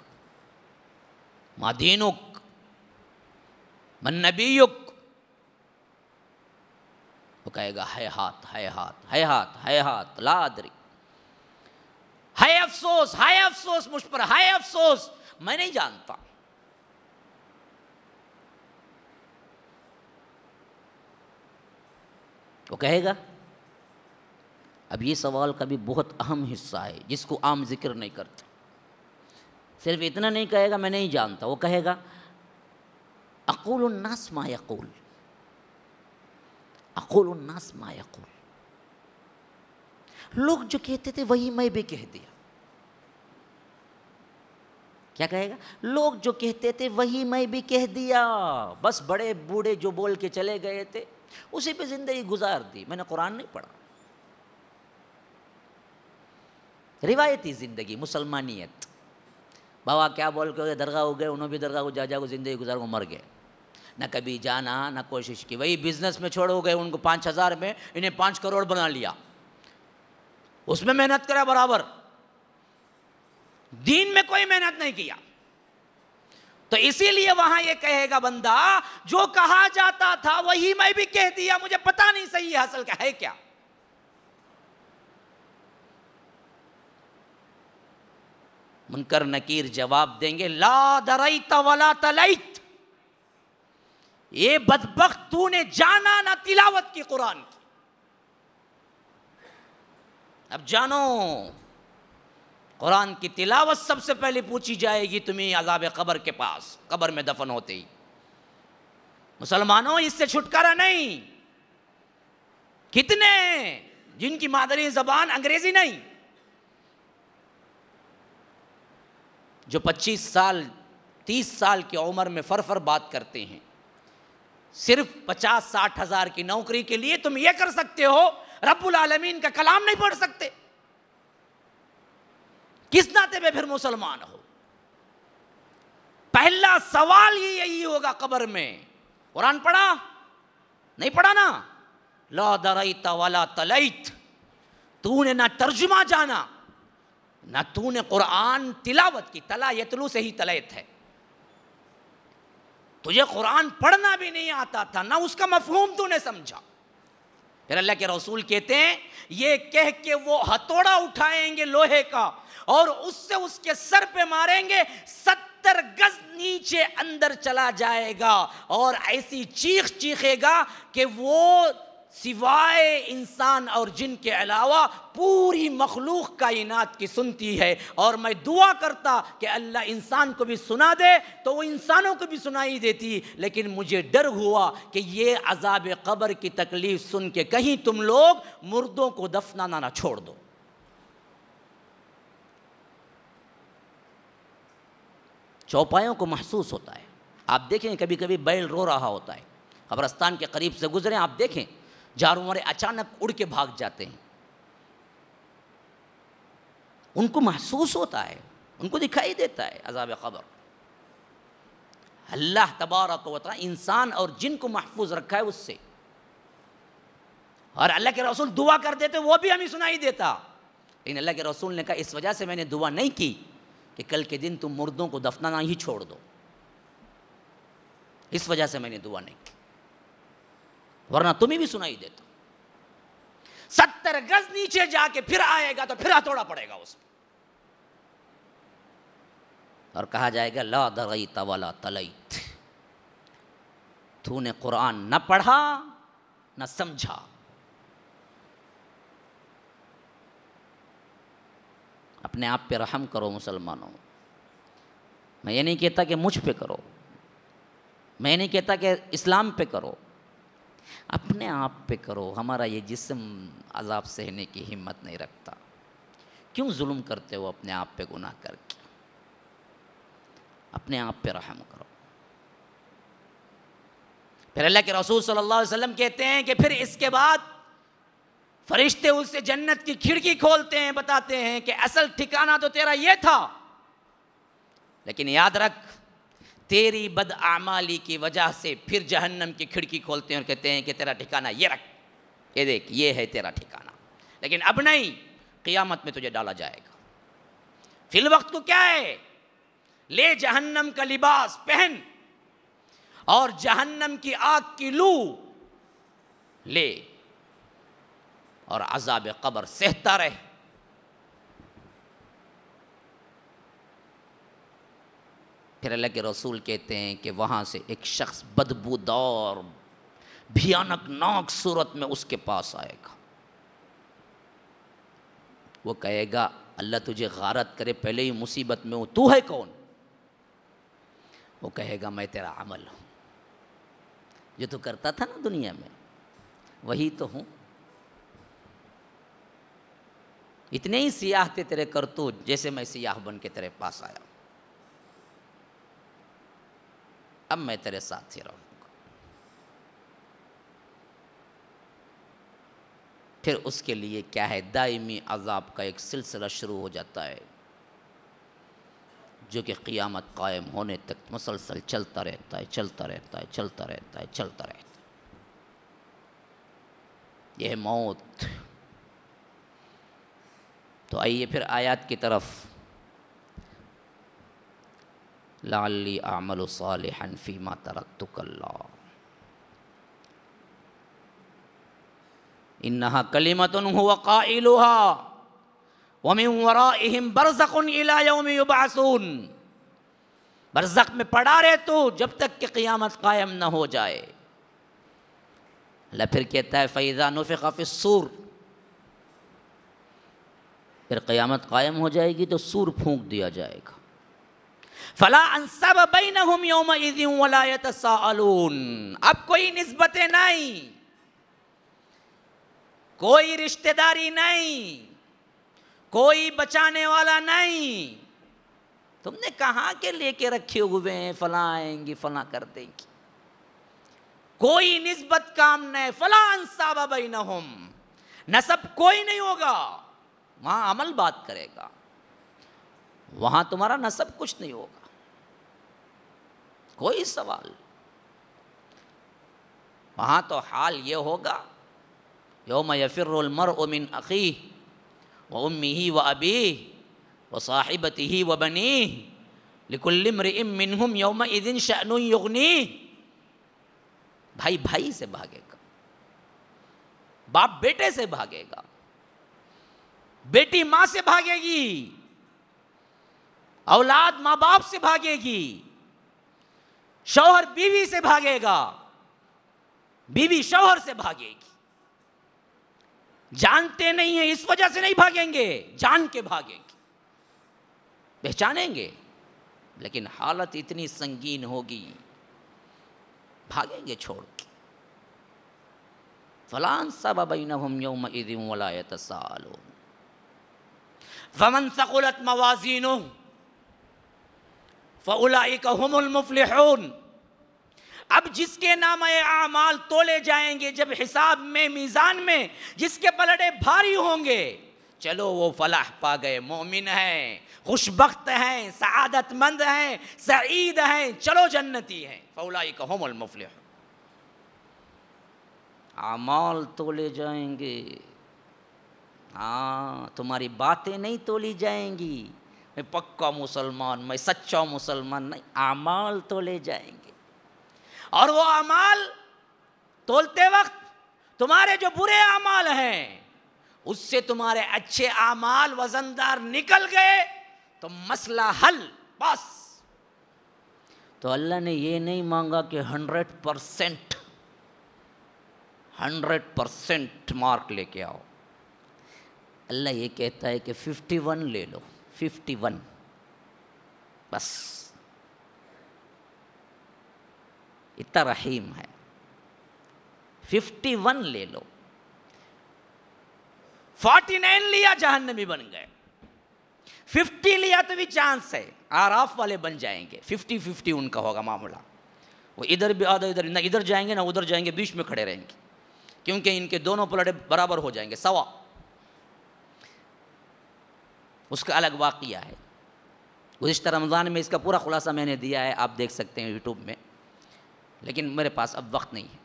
मा दीनुक वो कहेगा हय हाथ हय हाथ हय हाथ हय हाथ लादरी हाय अफसोस हाय अफसोस मुझ पर हाय अफसोस मैं नहीं जानता वो कहेगा अब ये सवाल का भी बहुत अहम हिस्सा है जिसको आम जिक्र नहीं करते सिर्फ इतना नहीं कहेगा मैं नहीं जानता वो कहेगा अकुल उन्नास मायकूल अकुल उन्नास मायकूल लोग जो कहते थे वही मैं भी कह दिया क्या कहेगा लोग जो कहते थे वही मैं भी कह दिया बस बड़े बूढ़े जो बोल के चले गए थे उसी पे ज़िंदगी गुजार दी मैंने कुरान नहीं पढ़ा रिवायती ज़िंदगी मुसलमानियत बाबा क्या बोल के दरगाह हो गए उन्होंने भी दरगाह को जा को ज़िंदगी गुजार को मर गए ना कभी जाना ना कोशिश की वही बिज़नेस में छोड़ हो गए उनको पाँच हज़ार में इन्हें पाँच करोड़ बना लिया उसमें मेहनत करा बराबर दीन में कोई मेहनत नहीं किया तो इसीलिए वहां ये कहेगा बंदा जो कहा जाता था वही मैं भी कह दिया मुझे पता नहीं सही हासिल का है क्या मुनकर नकीर जवाब देंगे ला दरईत वला तलईत ये बदबक तूने जाना ना तिलावत की कुरान की अब जानो कुरान की तिलावत सबसे पहले पूछी जाएगी तुम्हें अजाब कबर के पास कबर में दफन होते ही मुसलमानों इससे छुटकारा नहीं कितने जिनकी मादरी जबान अंग्रेजी नहीं जो 25 साल 30 साल की उम्र में फर फर बात करते हैं सिर्फ पचास साठ हज़ार की नौकरी के लिए तुम ये कर सकते हो रबुल आलमीन का कलाम नहीं पढ़ सकते किस नाते में फिर मुसलमान हो पहला सवाल ही यही होगा कब्र में कुरान पढ़ा नहीं पढ़ा ना ला दरई तवाला तलैत तूने ना तर्जुमा जाना न तूने कुरान तिलावत की तला यतलू से ही तलैत है तुझे कुरान पढ़ना भी नहीं आता था ना उसका मफहूम तूने समझा फिर अल्लाह के रसूल कहते हैं ये कह के वो हथौड़ा उठाएंगे लोहे का और उससे उसके सर पे मारेंगे सत्तर गज नीचे अंदर चला जाएगा और ऐसी चीख चीखेगा कि वो सिवाय इंसान और जिन के अलावा पूरी मखलूक कायनात की सुनती है और मैं दुआ करता कि अल्लाह इंसान को भी सुना दे तो वो इंसानों को भी सुनाई देती लेकिन मुझे डर हुआ कि ये अजाब कब्र की तकलीफ़ सुन के कहीं तुम लोग मुर्दों को दफनाना ना छोड़ दो चौपायों को महसूस होता है आप देखें कभी कभी बैल रो रहा होता है कब्रस्तान के करीब से गुजरें आप देखें जारों मारे अचानक उड़ के भाग जाते हैं उनको महसूस होता है उनको दिखाई देता है अजाब खबर अल्लाह तबारक वाली इंसान और जिन को महफूज रखा है उससे और अल्लाह के रसूल दुआ कर देते वो भी हमें सुनाई देता लेकिन अल्लाह के रसूल ने कहा इस वजह से मैंने दुआ नहीं की कि कल के दिन तुम मुर्दों को दफनाना ही छोड़ दो इस वजह से मैंने दुआ नहीं वरना तुम्हें भी सुनाई देता सत्तर गज नीचे जाके फिर आएगा तो फिर हथौड़ा पड़ेगा उस पर और कहा जाएगा ला दगई तवला तलईत तूने कुरान न पढ़ा न समझा अपने आप पे रहम करो मुसलमानों मैं ये नहीं कहता कि मुझ पे करो मैं नहीं कहता कि इस्लाम पे करो अपने आप पे करो हमारा ये जिसम अजाब सहने की हिम्मत नहीं रखता क्यों जुल्म करते हो अपने आप पे गुनाह करके अपने आप पे रहम करो फिर अल्लाह के रसूल सल्लल्लाहु अलैहि वसल्लम कहते हैं कि फिर इसके बाद फरिश्ते उससे जन्नत की खिड़की खोलते हैं बताते हैं कि असल ठिकाना तो तेरा ये था लेकिन याद रख तेरी बद आमाली की वजह से फिर जहन्नम की खिड़की खोलते हैं और कहते हैं कि तेरा ठिकाना ये रख ये देख ये है तेरा ठिकाना लेकिन अब नहीं क़ियामत में तुझे डाला जाएगा फिल वक्त को क्या है ले जहन्नम का लिबास पहन और जहन्नम की आग की लू ले और अजाब कबर सहता रहे फिर अल्लाह के रसूल कहते हैं कि वहाँ से एक शख्स बदबूदार भयानक नाक सूरत में उसके पास आएगा वो कहेगा अल्लाह तुझे गारत करे पहले ही मुसीबत में हूँ तू है कौन वो कहेगा मैं तेरा अमल हूँ जो तू करता था ना दुनिया में वही तो हूँ इतने ही सियाह थे तेरे करतूत जैसे मैं सियाह बन के तेरे पास आया अब मैं तेरे साथ ही रहूंगा फिर उसके लिए क्या है दायमी अजाब का एक सिलसिला शुरू हो जाता है जो कि क़ियामत कायम होने तक मुसलसल चलता रहता है चलता रहता है चलता रहता है चलता रहता है यह मौत तो आइए फिर आयात की तरफ لعلي أعمل صالحا فيما تركتك الله إنها كلمة هو قائلها ومن ورائهم برزق الى يوم يبعثون برزق میں پڑا رہے تو جب تک کہ قیامت قائم نہ ہو جائے اللہ پھر کہتا ہے فَإِذَا نفق فِي السور پھر قیامت قائم ہو جائے گی تو سور پھونک دیا جائے گا फला अनसब बैनहुम यौम अब कोई नस्बतें नहीं कोई रिश्तेदारी नहीं कोई बचाने वाला नहीं तुमने कहाँ के लेके रखे हुए हैं फला आएंगी फला कर देंगी कोई नस्बत काम नहीं फला अनसाबा बैनहुम नसब कोई नहीं होगा वहां अमल बात करेगा वहां तुम्हारा नसब कुछ नहीं होगा कोई सवाल वहां तो हाल ये होगा योम यफिरमर उमिन अखी व उम्मी ही व अबी व साहिबती ही व बनी लिकुल्लिम मिनहुम योम इदिन शनु युगनी भाई भाई से भागेगा बाप बेटे से भागेगा बेटी माँ से भागेगी औलाद माँ बाप से भागेगी शौहर बीवी से भागेगा बीवी शौहर से भागेगी जानते नहीं है इस वजह से नहीं भागेंगे जान के भागेंगे पहचानेंगे लेकिन हालत इतनी संगीन होगी भागेंगे छोड़ के फलान सब बैनहुम यौम इदिम सालो वमन सकुलत मवाजीनों फ़लामुफल अब जिसके नाम आमाल तोले जाएंगे जब हिसाब में मीज़ान में जिसके पलटे भारी होंगे चलो वो फलाह पा गए मोमिन हैं खुशबक हैं शहादतमंद हैं सईद हैं चलो जन्नती हैं फ़ौलाई कहमल आमाल तोले जाएंगे हाँ तुम्हारी बातें नहीं तोली जाएंगी मैं पक्का मुसलमान मैं सच्चा मुसलमान नहीं अमाल तो ले जाएंगे और वो अमाल तोलते वक्त तुम्हारे जो बुरे अमाल हैं उससे तुम्हारे अच्छे अमाल वजनदार निकल गए तो मसला हल बस तो अल्लाह ने ये नहीं मांगा कि hundred percent hundred percent mark लेके आओ अल्लाह ये कहता है कि फिफ्टी वन ले लो फिफ्टी वन बस इतना रहीम है फिफ्टी वन ले लो फोर्टी नाइन लिया भी बन गए फिफ्टी लिया तो भी चांस है ऑफ वाले बन जाएंगे फिफ्टी फिफ्टी उनका होगा मामला वो इधर भी आधा इधर ना इधर जाएंगे ना उधर जाएंगे बीच में खड़े रहेंगे क्योंकि इनके दोनों पलटे बराबर हो जाएंगे सवा उसका अलग वाक़ है गुज्त रमज़ान में इसका पूरा खुलासा मैंने दिया है आप देख सकते हैं यूट्यूब में लेकिन मेरे पास अब वक्त नहीं है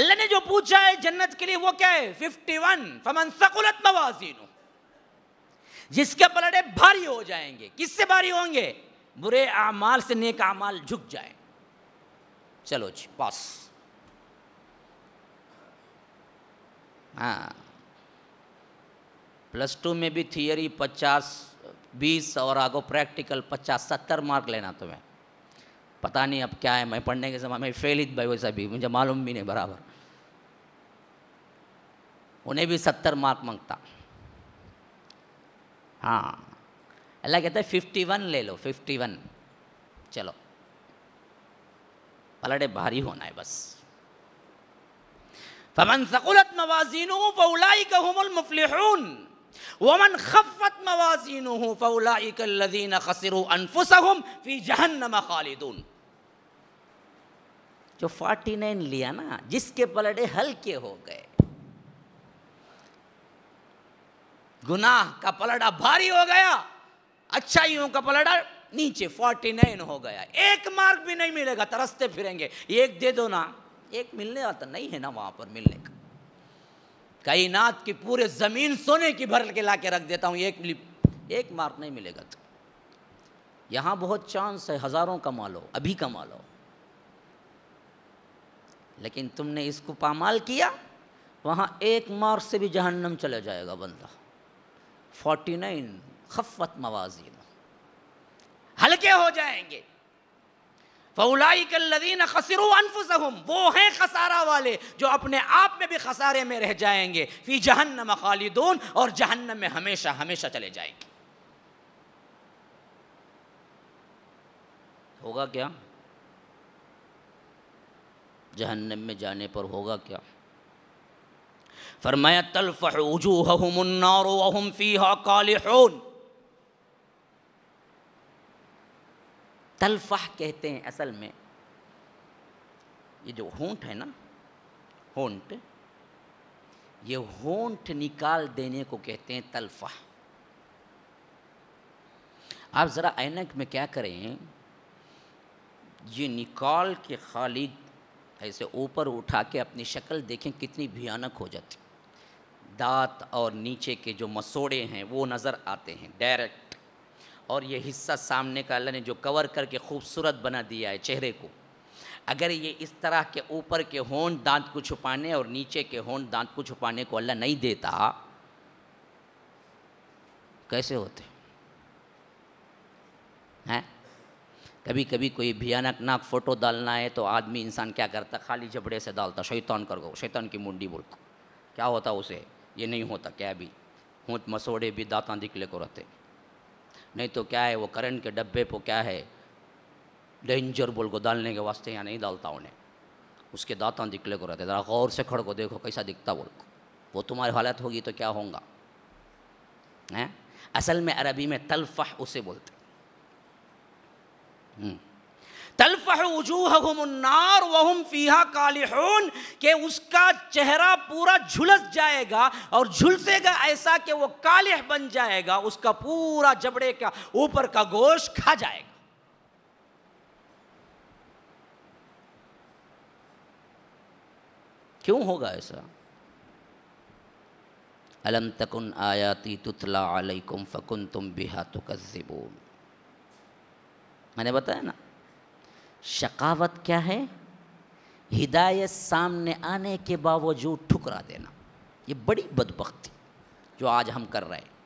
अल्लाह ने जो पूछा है जन्नत के लिए वो क्या है फिफ्टी वन फमन सकुलत मवाजीन जिसके पलड़े भारी हो जाएंगे किससे भारी होंगे बुरे अमाल से नेक अमाल झुक जाए चलो जी पास हाँ प्लस टू में भी थियोरी पचास बीस और आगो प्रैक्टिकल पचास सत्तर मार्क लेना तुम्हें पता नहीं अब क्या है मैं पढ़ने के समय मैं फेल ही तो भाई वैसा भी मुझे मालूम भी नहीं बराबर उन्हें भी सत्तर मार्क मांगता हाँ अल्लाह कहता है फिफ्टी वन ले लो फिफ्टी वन चलो पलटे भारी होना है बस फमन सकुलत मवाजीन फलाइ का मुफलिहून ومن خفت موازينه فاولئك الذين خسروا انفسهم في جهنم خالدون जो 49 लिया ना जिसके पलड़े हल्के हो गए गुनाह का पलड़ा भारी हो गया अच्छाइयों का पलड़ा नीचे 49 हो गया एक मार्क भी नहीं मिलेगा तरसते तो फिरेंगे एक दे दो ना एक मिलने वाला नहीं है ना वहां पर मिलने का कायनात की पूरे ज़मीन सोने की भर के ला के रख देता हूँ एक एक मार्क नहीं मिलेगा तो यहाँ बहुत चांस है हज़ारों कमा लो अभी कमा लो लेकिन तुमने इसको पामाल किया वहाँ एक मार्क से भी जहन्नम चला जाएगा बंदा फोर्टी नाइन खफत मवाजिन हल्के हो जाएंगे फ़ौलाई कल्लदीन खसरू अनफुसहम वो हैं खसारा वाले जो अपने आप में भी खसारे में रह जाएंगे फ़ी जहन्नम खालिदून और जहन्नम में हमेशा हमेशा चले जाएंगे होगा क्या जहन्नम में जाने पर होगा क्या फरमाया तलफ़ वजूहमुन्नार वहम फ़ीहा कालिहून तलफ़ा कहते हैं असल में ये जो होंठ है ना होंठ ये होंठ निकाल देने को कहते हैं तलफ़ा आप ज़रा ऐनक में क्या करें ये निकाल के खाली ऐसे ऊपर उठा के अपनी शक्ल देखें कितनी भयानक हो जाती दांत और नीचे के जो मसोड़े हैं वो नज़र आते हैं डायरेक्ट और ये हिस्सा सामने का अल्लाह ने जो कवर करके खूबसूरत बना दिया है चेहरे को अगर ये इस तरह के ऊपर के होन दांत को छुपाने और नीचे के होन दांत को छुपाने को अल्लाह नहीं देता कैसे होते हैं कभी कभी कोई भयानक नाक फ़ोटो डालना है तो आदमी इंसान क्या करता खाली जबड़े से डालता शैतान कर गो शैतान की मुंडी बोल क्या होता उसे ये नहीं होता क्या भी हूँ मसोड़े भी दांत दिखले को रहते नहीं तो क्या है वो करंट के डब्बे को क्या है डेंजर बोल को डालने के वास्ते या नहीं डालता उन्हें उसके दांता दिखले को रहते जरा गौर से खड़ को देखो कैसा दिखता बोल को वो तुम्हारी हालत होगी तो क्या होगा असल में अरबी में तलफ़ उसे बोलते हम्म। तलफ़ वजूहमुन्नार वहम फ़ीहा कालिहून के उसका चेहरा पूरा झुलस जाएगा और झुलसेगा ऐसा कि वो कालिह बन जाएगा उसका पूरा जबड़े का ऊपर का गोश खा जाएगा क्यों होगा ऐसा अलम तकुन आयाती तुतला अलैकुम फ़कुन तुम बिहा तो मैंने बताया ना शकावत क्या है हिदायत सामने आने के बावजूद ठुकरा देना ये बड़ी बदबख्ती जो आज हम कर रहे हैं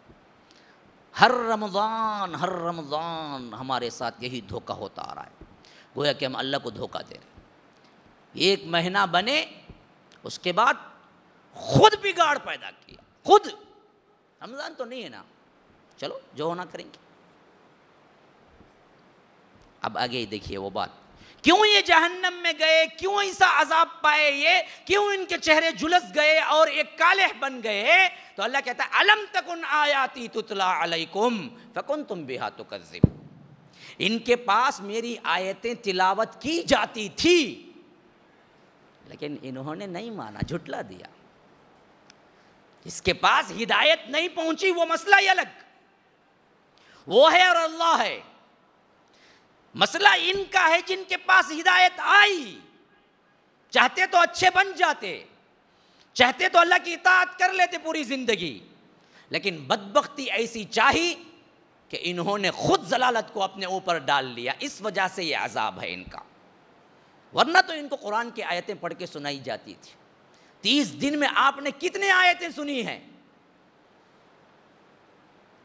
हर रमज़ान हर रमज़ान हमारे साथ यही धोखा होता आ रहा है गोया कि हम अल्लाह को धोखा दे रहे हैं एक महीना बने उसके बाद खुद बिगाड़ पैदा किया खुद रमज़ान तो नहीं है ना चलो जो होना करेंगे अब आगे ही देखिए वो बात क्यों ये जहन्नम में गए क्यों ऐसा अजाब पाए ये क्यों इनके चेहरे झुलस गए और एक काले बन गए तो अल्लाह कहता है अलम तक उन आयाती तुतला अलैकुम फ़कुन तुम बेहा तो इनके पास मेरी आयतें तिलावत की जाती थी लेकिन इन्होंने नहीं माना झुटला दिया इसके पास हिदायत नहीं पहुंची वो मसला ही अलग वो है और अल्लाह है मसला इनका है जिनके पास हिदायत आई चाहते तो अच्छे बन जाते चाहते तो अल्लाह की इताअत कर लेते पूरी ज़िंदगी लेकिन बदबख्ती ऐसी चाही कि इन्होंने खुद जलालत को अपने ऊपर डाल लिया इस वजह से ये अजाब है इनका वरना तो इनको कुरान की आयतें पढ़ के सुनाई जाती थी तीस दिन में आपने कितने आयतें सुनी हैं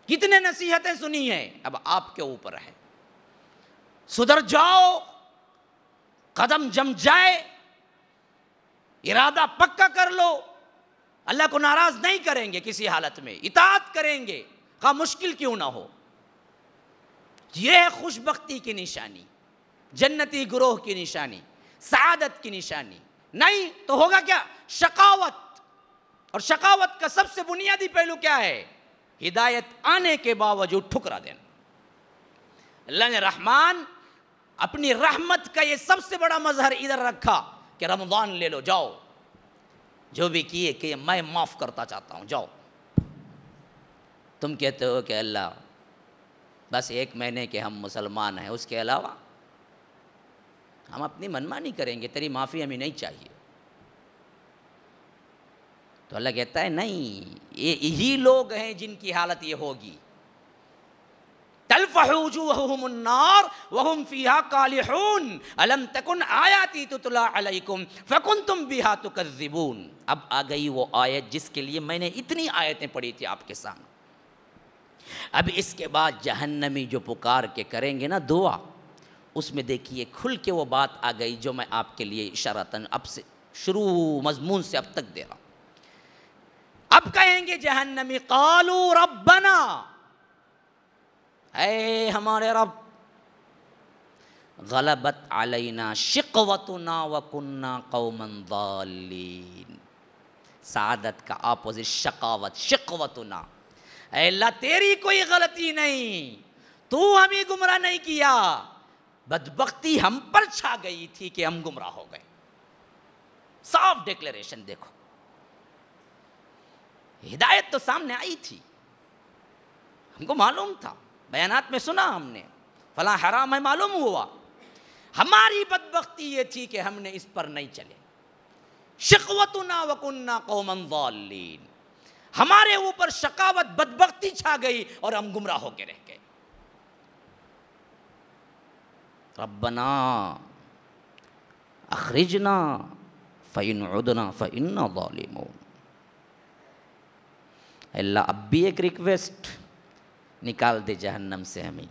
कितने नसीहतें सुनी हैं अब आपके ऊपर है सुधर जाओ कदम जम जाए इरादा पक्का कर लो अल्लाह को नाराज नहीं करेंगे किसी हालत में इतात करेंगे का मुश्किल क्यों ना हो यह है खुशबख्ती की निशानी जन्नती ग्रोह की निशानी सादत की निशानी नहीं तो होगा क्या शकावत और शकावत का सबसे बुनियादी पहलू क्या है हिदायत आने के बावजूद ठुकरा देना अल्लाह ने रहमान अपनी रहमत का ये सबसे बड़ा मजहर इधर रखा कि रमज़ान ले लो जाओ जो भी किए कि मैं माफ़ करता चाहता हूं जाओ तुम कहते हो कि अल्लाह बस एक महीने के हम मुसलमान हैं उसके अलावा हम अपनी मनमानी करेंगे तेरी माफ़ी हमें नहीं चाहिए तो अल्लाह कहता है नहीं ये यही लोग हैं जिनकी हालत ये होगी अब आ गई वो आयत जिसके लिए मैंने इतनी आयतें पढ़ी थी आपके सामने अब इसके बाद जहन्नमी जो पुकार के करेंगे ना दुआ उसमें देखिए खुल के वो बात आ गई जो मैं आपके लिए इशारतन अब से शुरू मजमून से अब तक दे रहा अब कहेंगे जहन्नमी कालू रबना ए हमारे रब गलबत अलैना शिकवतना वकुन्ना कौमन दालीन सादत का आपोजिट शकावत शिकवतना अल्लाह तेरी कोई गलती नहीं तू हमें गुमराह नहीं किया बदबख्ती हम पर छा गई थी कि हम गुमराह हो गए साफ डिक्लेरेशन देखो हिदायत तो सामने आई थी हमको मालूम था बयानात में सुना हमने फला हराम है मालूम हुआ हमारी बदबख्ती ये थी कि हमने इस पर नहीं चले शकवतना वकुन्ना कौमन वालीन हमारे ऊपर शकावत बदबख्ती छा गई और हम गुमराह होके रह गए रबना अखरिजना फिन उदना फिन अल्लाह अब भी एक रिक्वेस्ट निकाल दे जहन्नम से हमें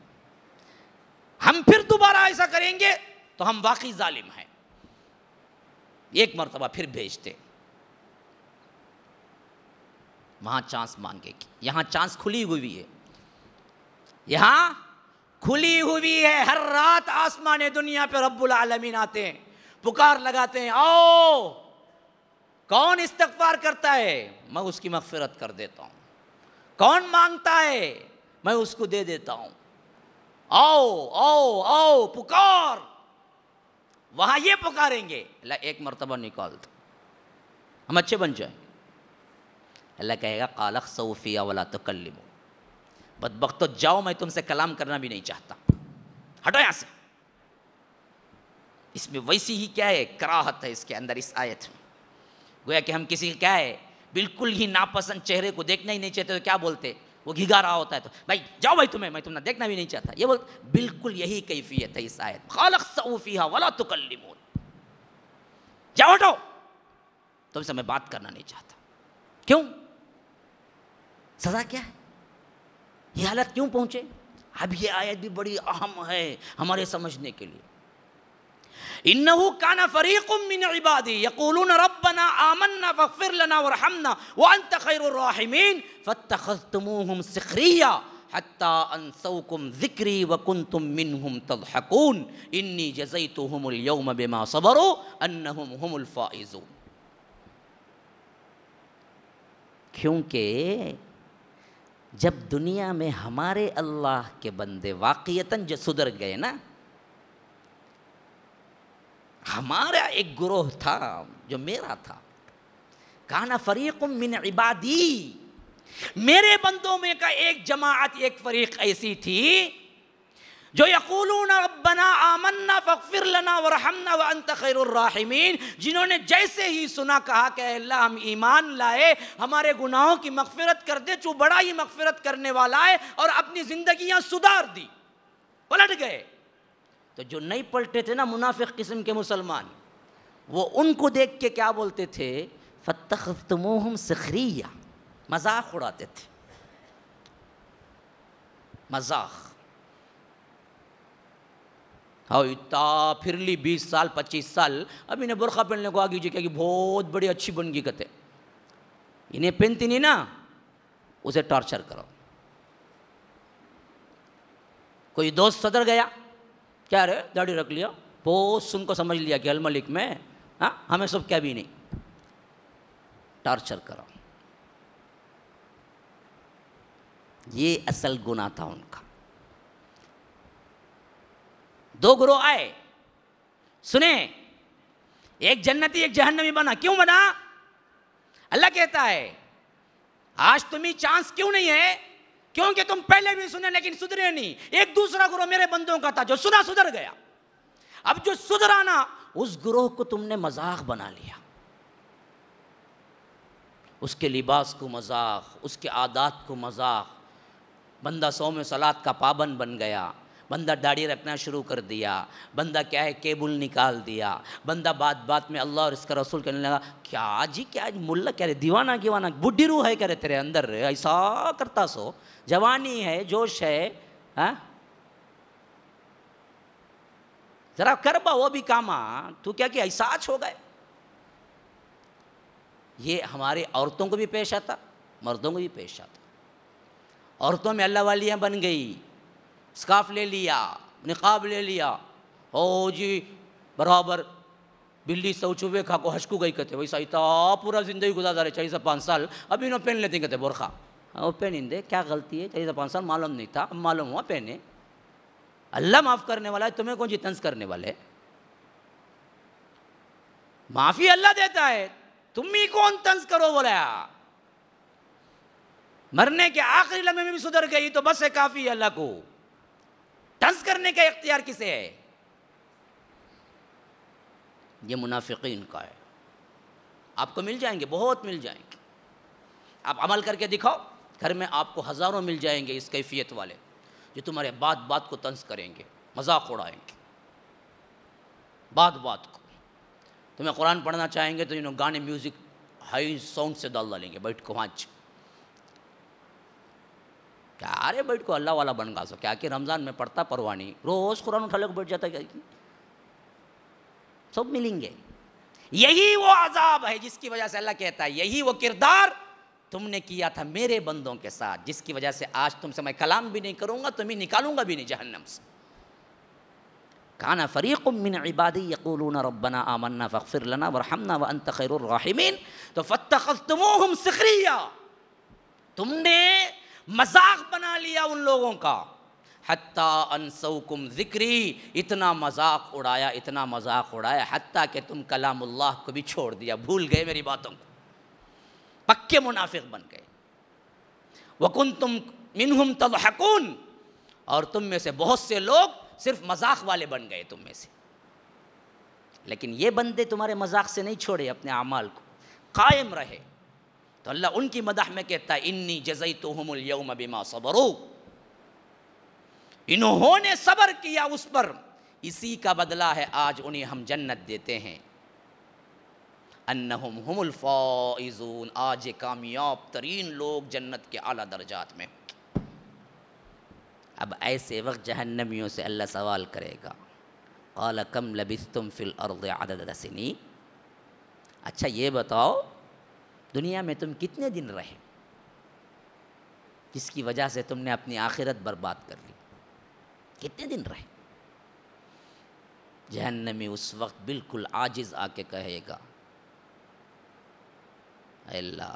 हम फिर दोबारा ऐसा करेंगे तो हम वाकई जालिम हैं एक मरतबा फिर भेजते वहां चांस कि यहां चांस खुली हुई है यहां खुली हुई है हर रात आसमान दुनिया पे रब्बुल आलमीन आते हैं पुकार लगाते हैं आओ कौन इस्तफार करता है मैं उसकी मगफरत कर देता हूं कौन मांगता है मैं उसको दे देता हूं आओ आओ आओ पुकार वहां ये पुकारेंगे अल्लाह एक मरतबा निकाल दो हम अच्छे बन जाएंगे अल्लाह कहेगा कालक सऊफिया वाला तो कल्लिमो बदबक तो जाओ मैं तुमसे कलाम करना भी नहीं चाहता हटो यहां से इसमें वैसी ही क्या है कराहत है इसके अंदर इस आयत में गोया कि हम किसी क्या है बिल्कुल ही नापसंद चेहरे को देखना ही नहीं चाहते तो क्या बोलते वो घिगा रहा होता है तो भाई जाओ भाई तुम्हें मैं तुम्हें देखना भी नहीं चाहता ये बोल बिल्कुल यही कैफियत है इस आयत खालक सऊफ़ी तुकली तुकल्लिमून जाओ हटो तुमसे मैं बात करना नहीं चाहता क्यों सज़ा क्या है ये हालत क्यों पहुंचे अब ये आयत भी बड़ी अहम है हमारे समझने के लिए इन्नहू काना फरीकुम मिन इबादी यकूलून ربنا آمنا فاغفر لنا وارحمنا وأنت خير الراحمين فاتخذتموهم سخريا حتى أنسوكم ذكري وكنتم منهم تضحكون إني جزيتهم اليوم بما صبروا أنهم هم الفائزون کیونکہ جب دنیا میں ہمارے اللہ کے بندے واقعیتاً جو सुधर گئے نا हमारा एक ग्रोह था जो मेरा था काना फरीक मिन इबादी मेरे बंदों में का एक जमात एक फरीक ऐसी थी जो यकूलून रब्बना आमन्ना फ़िर लना वरहमना जिन्होंने जैसे ही सुना कहा कि अल्लाह हम ईमान लाए हमारे गुनाहों की मगफरत कर दे चू बड़ा ही मगफरत करने वाला है और अपनी जिंदगियां सुधार दी पलट गए तो जो नहीं पलटे थे ना मुनाफिक किस्म के मुसलमान वो उनको देख के क्या बोलते थे फ़तखतमोहम सखरिया मजाक उड़ाते थे मजाक हाउ इतना फिर ली बीस साल पच्चीस साल अब इन्हें बुरखा पहनने को आगे जी क्या बहुत बड़ी अच्छी बन गई कते इन्हें पहनती नहीं ना उसे टॉर्चर करो कोई दोस्त सदर गया क्या रे दाढ़ी रख लिया बहुत सुन को समझ लिया कि अलमलिक में हाँ हमें सब क्या भी नहीं टॉर्चर करो ये असल गुना था उनका दो गुरु आए सुने एक जन्नती एक जहन्नमी बना क्यों बना अल्लाह कहता है आज तुम्हें चांस क्यों नहीं है क्योंकि तुम पहले भी सुने लेकिन सुधरे नहीं एक दूसरा गुरु मेरे बंदों का था जो सुना सुधर गया अब जो सुधरा ना उस ग्रोह को तुमने मजाक बना लिया उसके लिबास को मजाक उसके आदात को मजाक बंदा सौ में सलाद का पाबंद बन गया बंदा दाढ़ी रखना शुरू कर दिया बंदा क्या है केबुल निकाल दिया बंदा बात बात में अल्लाह और इसका रसूल कहने लगा क्या जी क्या मुल्ला कह रहे दीवाना गिवाना बुढ़ी रूह है कह रहे तेरे अंदर ऐसा करता सो जवानी है जोश है हा? जरा कर बा वो भी कामा हाँ? तू क्या कि ऐसा हो गए ये हमारे औरतों को भी पेश आता मर्दों को भी पेश आता औरतों में अल्लाह वालियाँ बन गई स्काफ ले लिया निकाब ले लिया ओ जी बराबर बिल्ली सौ चुबे खा को हशकू गई कहते वैसा इतना पूरा जिंदगी गुजार रहे चालीस पाँच साल अभी ना पहन लेते कहते बोरखा वो पहन दे क्या गलती है चालीस पाँच साल मालूम नहीं था अब मालूम हुआ पहने अल्लाह माफ़ करने वाला है तुम्हें कौन जी तंज करने वाले माफ़ी अल्लाह देता है तुम ही कौन तंज करो बोला मरने के आखिरी लम्हे में भी सुधर गई तो बस है काफ़ी अल्लाह को तंज करने का इख्तियार किसे है ये मुनाफिकीन का है आपको मिल जाएंगे बहुत मिल जाएंगे आप अमल करके दिखाओ घर में आपको हज़ारों मिल जाएंगे इस कैफियत वाले जो तुम्हारे बात बात को तंज करेंगे मजाक उड़ाएंगे बात बात को तुम्हें कुरान पढ़ना चाहेंगे तो यू नो गाने म्यूज़िक हाई साउंड से डाल डालेंगे बैठ को हाँच क्या अरे बैठ को अल्लाह वाला बन गा सो क्या कि रमज़ान में पढ़ता परवानी रोज़ कुरान उठा लेकर बैठ जाता क्या सब मिलेंगे यही वो अजाब है जिसकी वजह से अल्लाह कहता है यही वो किरदार तुमने किया था मेरे बंदों के साथ जिसकी वजह से आज तुमसे मैं कलाम भी नहीं करूँगा तुम्हें निकालूंगा भी नहीं जहन्नम से काना फ़रीक़ मिन इबादी यकूलून रब्बना आमन्ना फ़िर लना वरहमना व अंत खैरमिन तो फ़तम सिखरिया तुमने मजाक बना लिया उन लोगों का हती अनसौकुम ज़िक्री इतना मजाक उड़ाया इतना मजाक उड़ाया हत्ता के तुम कलामुल्लाह को भी छोड़ दिया भूल गए मेरी बातों को पक्के मुनाफिक बन गए वकुन तुम मिनहुम तबहकून और तुम में से बहुत से लोग सिर्फ मजाक वाले बन गए तुम में से लेकिन ये बंदे तुम्हारे मजाक से नहीं छोड़े अपने अमाल को कायम रहे तो अल्लाह उनकी मदह में कहता है इन्नी जजई तो हमयम बिमा सबरो इन्होंने सबर किया उस पर इसी का बदला है आज उन्हें हम जन्नत देते हैं अन्नहुम हुमुल फाइजून आज ये कामयाब तरीन लोग जन्नत के आला दर्जात में अब ऐसे वक्त जहन्नमियों से अल्लाह सवाल करेगा कल कम लबिस तुम फिल और अच्छा ये बताओ दुनिया में तुम कितने दिन रहे जिसकी वजह से तुमने अपनी आखिरत बर्बाद कर ली कितने दिन रहे जहन्नमी उस वक्त बिल्कुल आजिज आके कहेगा अल्लाह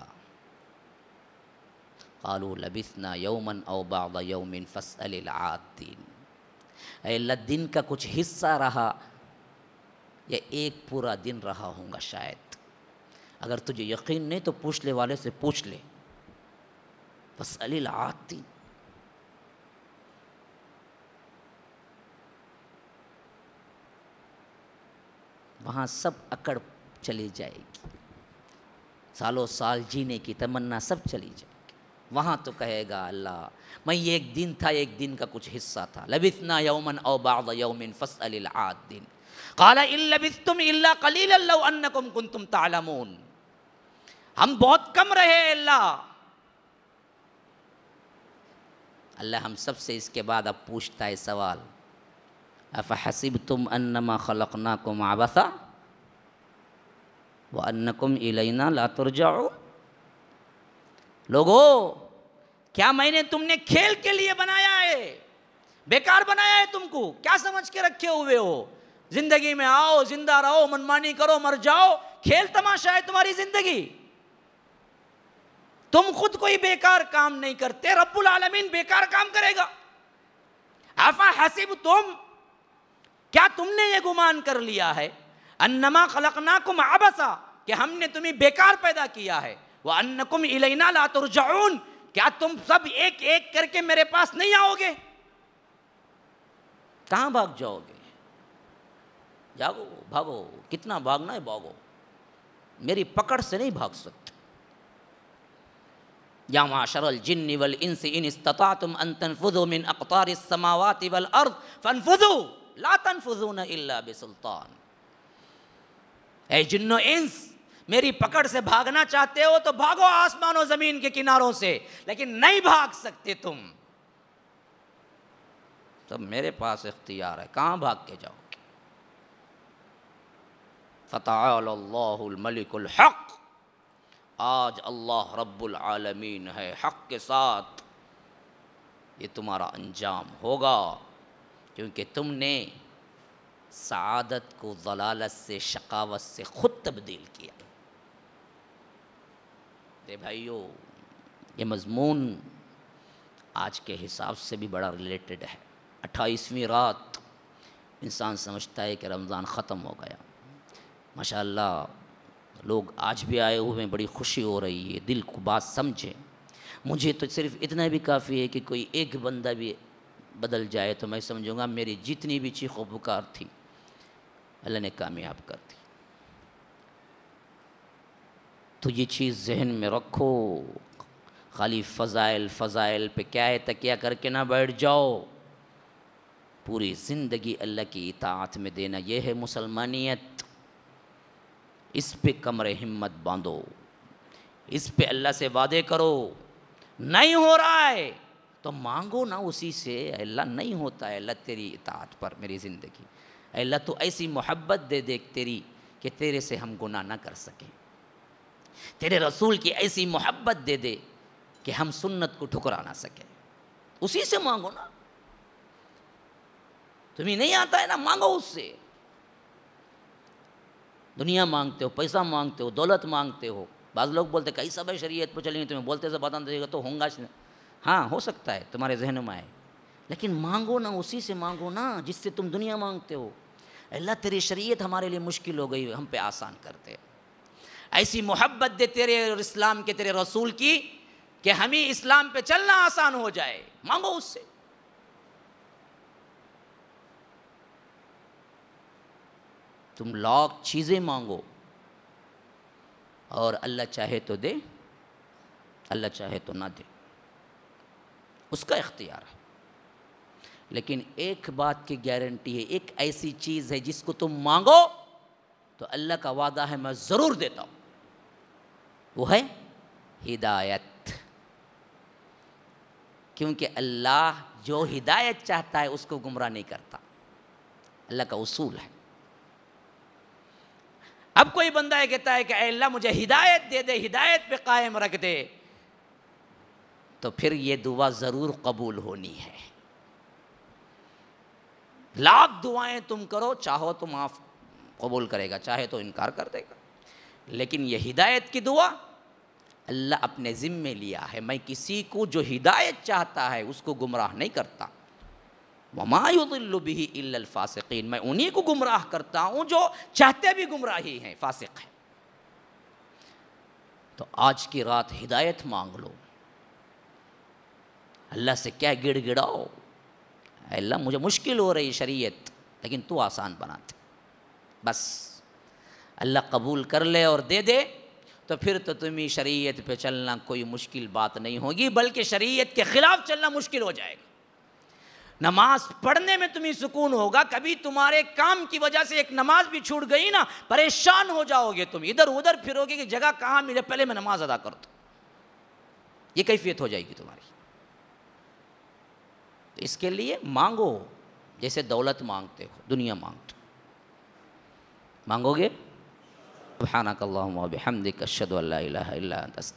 कालू लबिसना यौमन औबाद यौमिन फस आतीन अल्लाह दिन का कुछ हिस्सा रहा या एक पूरा दिन रहा होगा शायद अगर तुझे यकीन नहीं तो पूछ ले वाले से पूछ ले बस अली आती वहाँ सब अकड़ चली जाएगी सालों साल जीने की तमन्ना सब चली जाएगी वहाँ तो कहेगा अल्लाह मैं एक दिन था एक दिन का कुछ हिस्सा था लबितना यौमन औ बाद यौमिन फस अलिल आद दिन काला इल्लबिस तुम इल्ला कलील अल्लाह अन्नकुम कुंतुम तालमून हम बहुत कम रहे अल्लाह अल्लाह हम सब से इसके बाद अब पूछता है सवाल अफ हसीब तुम अन्नमा खलकना को माबसा व अन्नकुम इलैना लातुर जाओ लोगो क्या मैंने तुमने खेल के लिए बनाया है बेकार बनाया है तुमको क्या समझ के रखे हुए हो जिंदगी में आओ जिंदा रहो मनमानी करो मर जाओ खेल तमाशा है तुम्हारी जिंदगी तुम खुद कोई बेकार काम नहीं करते रब्बुल आलमीन बेकार काम करेगा आफा हसीब तुम क्या तुमने ये गुमान कर लिया है अन्नमा खलकना कुम आबसा कि हमने तुम्हें बेकार पैदा किया है वह अन्नकुम इलेना जाऊन क्या तुम सब एक एक करके मेरे पास नहीं आओगे कहां भाग जाओगे जागो भागो कितना भागना है भागो मेरी पकड़ से नहीं भाग सकते या माशरल जिन वल इंस इन इस्तता तुम अन मिन अकतार समावात वल अर्द फनफुजो ला तनफुजो न इल्ला बिसुल्तान ए जिन्नो इंस मेरी पकड़ से भागना चाहते हो तो भागो आसमानों जमीन के किनारों से लेकिन नहीं भाग सकते तुम तब तो मेरे पास इख्तियार है कहाँ भाग के जाओगे फ़तः मलिकुल हक़ आज अल्लाह रब्बुल आलमीन है हक़ के साथ ये तुम्हारा अंजाम होगा क्योंकि तुमने सदत को जलालत से शकावत से ख़ुद तब्दील किया दे भाइयों ये मजमून आज के हिसाब से भी बड़ा रिलेटेड है अट्ठाईसवीं रात इंसान समझता है कि रमज़ान ख़त्म हो गया माशाल्लाह लोग आज भी आए हुए हैं बड़ी खुशी हो रही है दिल को बात समझें मुझे तो सिर्फ इतना भी काफ़ी है कि कोई एक बंदा भी बदल जाए तो मैं समझूंगा मेरी जितनी भी चीखो पुकार थी अल्लाह ने कामयाब कर दी तो ये चीज़ जहन में रखो खाली फ़ज़ाइल फ़ज़ाइल पे क्या है तकिया करके ना बैठ जाओ पूरी ज़िंदगी अल्लाह की इतात में देना यह है मुसलमानियत इस पे कमर हिम्मत बांधो इस पे अल्लाह से वादे करो नहीं हो रहा है तो मांगो ना उसी से अल्लाह नहीं होता है अल्लाह तेरी इतात पर मेरी ज़िंदगी अल्लाह तो ऐसी मोहब्बत दे दे तेरी कि तेरे से हम गुनाह ना कर सकें तेरे रसूल की ऐसी मोहब्बत दे दे कि हम सुन्नत को ठुकरा ना सकें उसी से मांगो ना तुम्हें नहीं आता है ना मांगो उससे दुनिया मांगते हो पैसा मांगते हो दौलत मांगते हो बाद लोग बोलते कई सब है शरीयत पर चलेंगे तुम्हें बोलते सब बता देगा तो होंगा हाँ हो सकता है तुम्हारे जहन में आए लेकिन मांगो ना उसी से मांगो ना जिससे तुम दुनिया मांगते हो अल्लाह तेरी शरीयत हमारे लिए मुश्किल हो गई हम पे आसान करते ऐसी मोहब्बत दे तेरे और इस्लाम के तेरे रसूल की कि हमें इस्लाम पे चलना आसान हो जाए मांगो उससे तुम लाख चीज़ें मांगो और अल्लाह चाहे तो दे अल्लाह चाहे तो ना दे उसका इख्तियार है लेकिन एक बात की गारंटी है एक ऐसी चीज़ है जिसको तुम मांगो तो अल्लाह का वादा है मैं ज़रूर देता हूँ वो है हिदायत क्योंकि अल्लाह जो हिदायत चाहता है उसको गुमराह नहीं करता अल्लाह का उसूल है अब कोई बंदा है कहता है कि अल्लाह मुझे हिदायत दे दे हिदायत पे कायम रख दे तो फिर ये दुआ ज़रूर कबूल होनी है लाख दुआएं तुम करो चाहो तो माफ़ कबूल करेगा चाहे तो इनकार कर देगा लेकिन ये हिदायत की दुआ अल्लाह अपने ज़िम्मे लिया है मैं किसी को जो हिदायत चाहता है उसको गुमराह नहीं करता वमायुल्लुबी फ़ासिकीन मैं उन्हीं को गुमराह करता हूँ जो चाहते भी गुमराही हैं फासिक हैं तो आज की रात हिदायत मांग लो अल्लाह से क्या गिड़गिड़ाओ अल्लाह मुझे मुश्किल हो रही शरीयत लेकिन तू आसान बनाते बस अल्लाह कबूल कर ले और दे दे तो फिर तो तुम्हें शरीयत पे चलना कोई मुश्किल बात नहीं होगी बल्कि शरीयत के ख़िलाफ़ चलना मुश्किल हो जाएगा नमाज पढ़ने में तुम्हें सुकून होगा कभी तुम्हारे काम की वजह से एक नमाज भी छूट गई ना परेशान हो जाओगे तुम इधर उधर फिरोगे कि जगह कहाँ मिले पहले मैं नमाज अदा कर दूँ ये कैफियत हो जाएगी तुम्हारी तो इसके लिए मांगो जैसे दौलत मांगते हो दुनिया मांगते हो मांगोगे सुबहानक कशद बिहमदिक अशहदु अल्ला इलाहा इल्ला